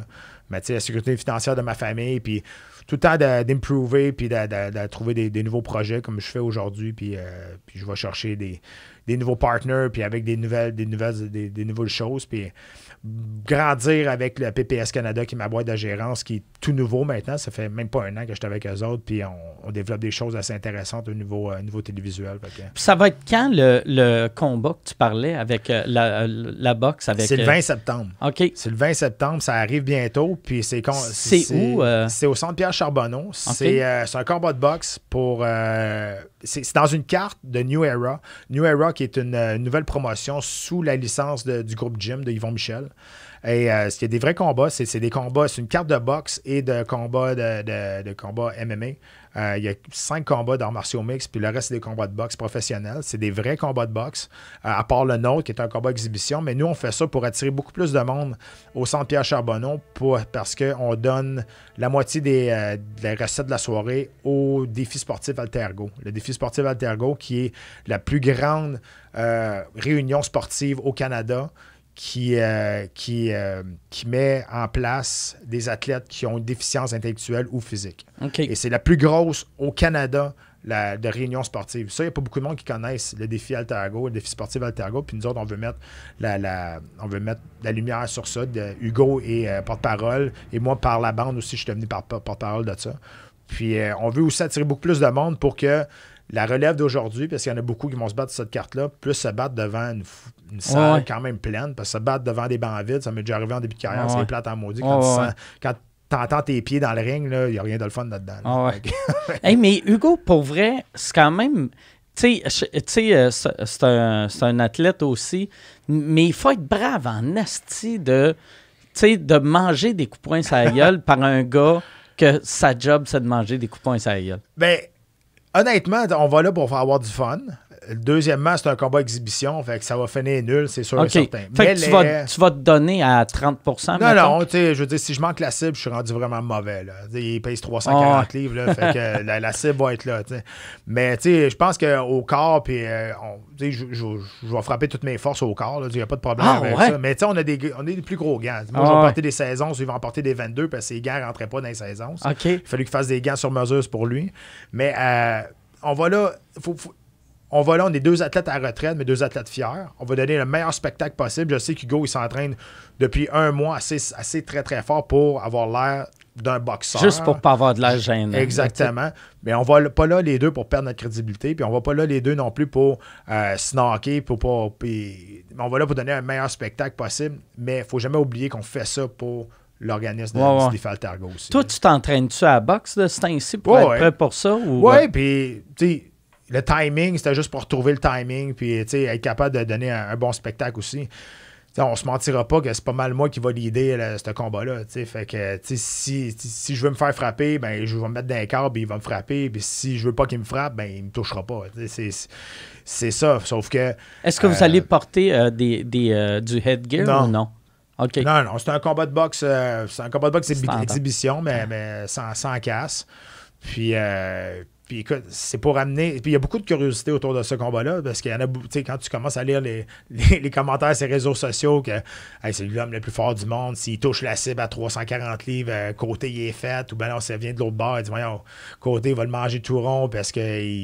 Mais tu sais, la sécurité financière de ma famille, puis tout le temps d'improver, puis de, trouver des, nouveaux projets comme je fais aujourd'hui, puis, euh, je vais chercher des, nouveaux partners, puis avec des nouvelles, des nouvelles, des, des nouvelles choses. Puis grandir avec le PPS Canada, qui est ma boîte de gérance, qui est tout nouveau maintenant. Ça fait même pas un an que j'étais avec eux autres, puis on, développe des choses assez intéressantes au niveau, euh, télévisuel. Ça va être quand le, combat que tu parlais avec euh, euh, la, boxe? Avec, c'est le 20 septembre. OK. C'est le 20 septembre, ça arrive bientôt, puis c'est... C'est où? C'est au Centre Pierre Charbonneau. C'est, un combat de boxe pour c'est dans une carte de New Era. New Era qui est une, euh, nouvelle promotion sous la licence du groupe Jim de Yvon Michel. Et euh, ce qui des vrais combats, c'est des combats, c'est une carte de boxe et de combats de, de combat MMA. Euh, il y a cinq combats d'arts martiaux mix, puis le reste, c'est des combats de boxe professionnels. C'est des vrais combats de boxe, euh, à part le nôtre, qui est un combat d'exhibition Mais nous, on fait ça pour attirer beaucoup plus de monde au centre Pierre Charbonneau parce qu'on donne la moitié des, euh, recettes de la soirée au défi sportif Altergo. Le défi sportif Altergo, qui est la plus grande réunion sportive au Canada qui, euh, qui, euh, qui met en place des athlètes qui ont une déficience intellectuelle ou physique. Et c'est la plus grosse au Canada de réunion sportive. Ça, il n'y a pas beaucoup de monde qui connaissent le défi Altago, le défi sportif altergo Puis nous autres, on veut mettre la, on veut mettre la lumière sur ça. De Hugo est euh, porte-parole. Et moi, par la bande aussi, je suis devenu porte-parole de ça. Puis on veut aussi attirer beaucoup plus de monde pour que la relève d'aujourd'hui, parce qu'il y en a beaucoup qui vont se battre sur cette carte-là, plus se battre devant une, une salle quand même pleine, parce que se battre devant des bancs vides, ça m'est déjà arrivé en début de carrière, c'est plate en maudit quand, tu sens, quand t'entends tes pieds dans le ring, il n'y a rien de le fun là-dedans. Ah mais Hugo, pour vrai, c'est quand même. Tu sais, euh, c'est un, un, athlète aussi, mais il faut être brave en asti de, de manger des coups de poing sur la gueule par un gars que sa job, c'est de manger des coups de poing sur la gueule. Ben, honnêtement, on va là pour avoir du fun. Deuxièmement, c'est un combat exhibition, fait que ça va finir nul, c'est sûr et certain. tu, vas, tu, vas, te donner à 30 Non, non, je veux dire, si je manque la cible, je suis rendu vraiment mauvais. Il pèse 340 ah, livres, fait que la, cible va être là. Mais je pense qu'au corps, puis euh, je vais frapper toutes mes forces au corps, il n'y a pas de problème ah, avec ça. Mais on a, des, on plus gros gants. Moi, ah, j'ai porté des 16 11, il va en des 22 parce que ses gants ne rentraient pas dans les 16 11. Il fallait qu'il fasse des gants sur mesure pour lui. Mais euh, on va là, faut on va là, on est deux athlètes à retraite, mais deux athlètes fiers. On va donner le meilleur spectacle possible. Je sais qu'Hugo, il s'entraîne depuis un mois assez, assez très, très fort pour avoir l'air d'un boxeur. Juste pour pas avoir de la gêne. Exactement. mais on va pas là les deux pour perdre notre crédibilité, puis on va pas là les deux non plus pour euh, pour pas. on va là pour donner un meilleur spectacle possible, mais il faut jamais oublier qu'on fait ça pour l'organisme de ouais, aussi. Toi, tu t'entraînes-tu à boxe de ce temps-ci pour prêt pour ça? Oui, euh? puis, tu sais, le timing, c'était juste pour retrouver le timing, puis être capable de donner un, bon spectacle aussi. on se mentira pas que c'est pas mal moi qui va l'idée ce combat-là. Fait que si, je veux me faire frapper, ben je vais me mettre dans un corps, il va me frapper. si je veux pas qu'il me frappe, ben il me touchera pas. C'est ça. Sauf que. Est-ce que vous euh, allez porter euh, des, euh, du headgear non. ou non? Non, c'est un combat de boxe. c'est un combat de boxe exhibition, mais, mais sans, sans casse. Puis puis c'est pour amener. Puis il y a beaucoup de curiosité autour de ce combat-là, parce qu'il y en a, tu sais, quand tu commences à lire les, commentaires sur les réseaux sociaux, que c'est l'homme le plus fort du monde, s'il touche la cible à 340 livres, euh, côté il est fait, ou ben non, ça vient de l'autre bord, il dit, voyons, côté va le manger tout rond parce que,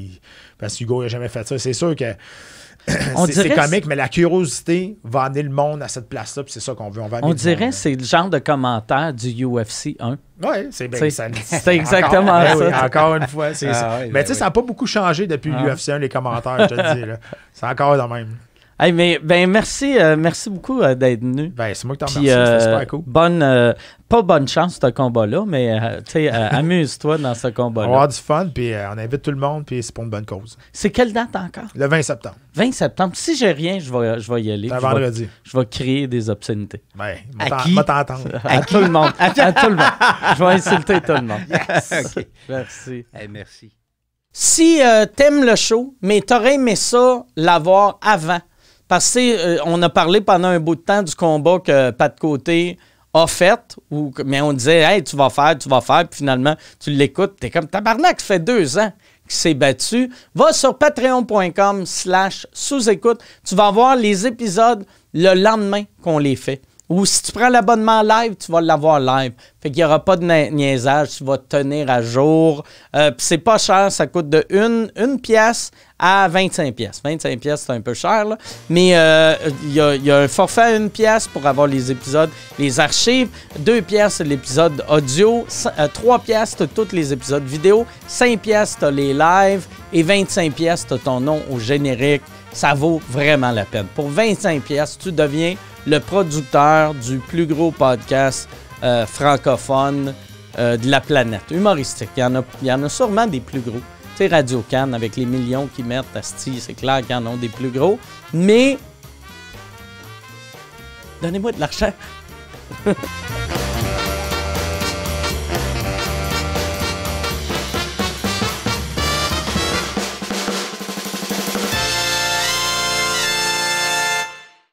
parce que Hugo n'a jamais fait ça. C'est sûr que c'est comique, mais la curiosité va amener le monde à cette place-là, puis c'est ça qu'on veut. On, on dirait que hein. c'est le genre de commentaire du UFC 1. Oui, c'est bien ça. C'est exactement ça. encore une fois, c'est ah ça. mais ben tu sais, ça n'a pas beaucoup changé depuis le UFC 1, les commentaires, je te dis. C'est encore le même mais, ben, merci, euh, merci beaucoup euh, d'être venu. Ben, c'est moi qui t'en remercie, euh, Bonne, pas bonne chance, ce combat-là, mais amuse-toi dans ce combat-là. On va avoir du fun, puis on invite tout le monde, puis c'est pour une bonne cause. C'est quelle date encore? Le 20 septembre. 20 septembre. Si j'ai rien, je vais, je vais y aller. C'est vendredi. Je vais créer des obscénités. Ben, à qui? À, tout le monde. À, tout le monde. Je vais insulter tout le monde. Merci. merci. Si t'aimes le show, mais t'aurais aimé ça l'avoir avant parce que, euh, on a parlé pendant un bout de temps du combat que Pat Côté a fait, mais on disait, hey, tu vas faire, tu vas faire, puis finalement, tu l'écoutes, t'es comme tabarnak, ça fait deux ans qu'il s'est battu. Va sur patreon.com/slash sous-écoute, tu vas voir les épisodes le lendemain qu'on les fait. Ou si tu prends l'abonnement live, tu vas l'avoir live. Fait qu'il n'y aura pas de niaisage, tu vas te tenir à jour. Euh, Puis c'est pas cher, ça coûte de 1 une, pièce à 25 pièces. 25 pièces, c'est un peu cher, là. Mais euh, il y, a, un forfait à 1 pièce pour avoir les épisodes, les archives. 2 pièces, l'épisode audio. 3 euh, pièces, tu tous les épisodes vidéo. 5 pièces, tu les lives. Et 25 pièces, tu ton nom au générique. Ça vaut vraiment la peine. Pour 25 pièces, tu deviens le producteur du plus gros podcast euh, francophone euh, de la planète, humoristique. Il y, en a, y en a sûrement des plus gros. Tu Radio Cannes, avec les millions qui mettent, style, c'est clair qu'il y en a des plus gros. Mais, donnez-moi de l'argent.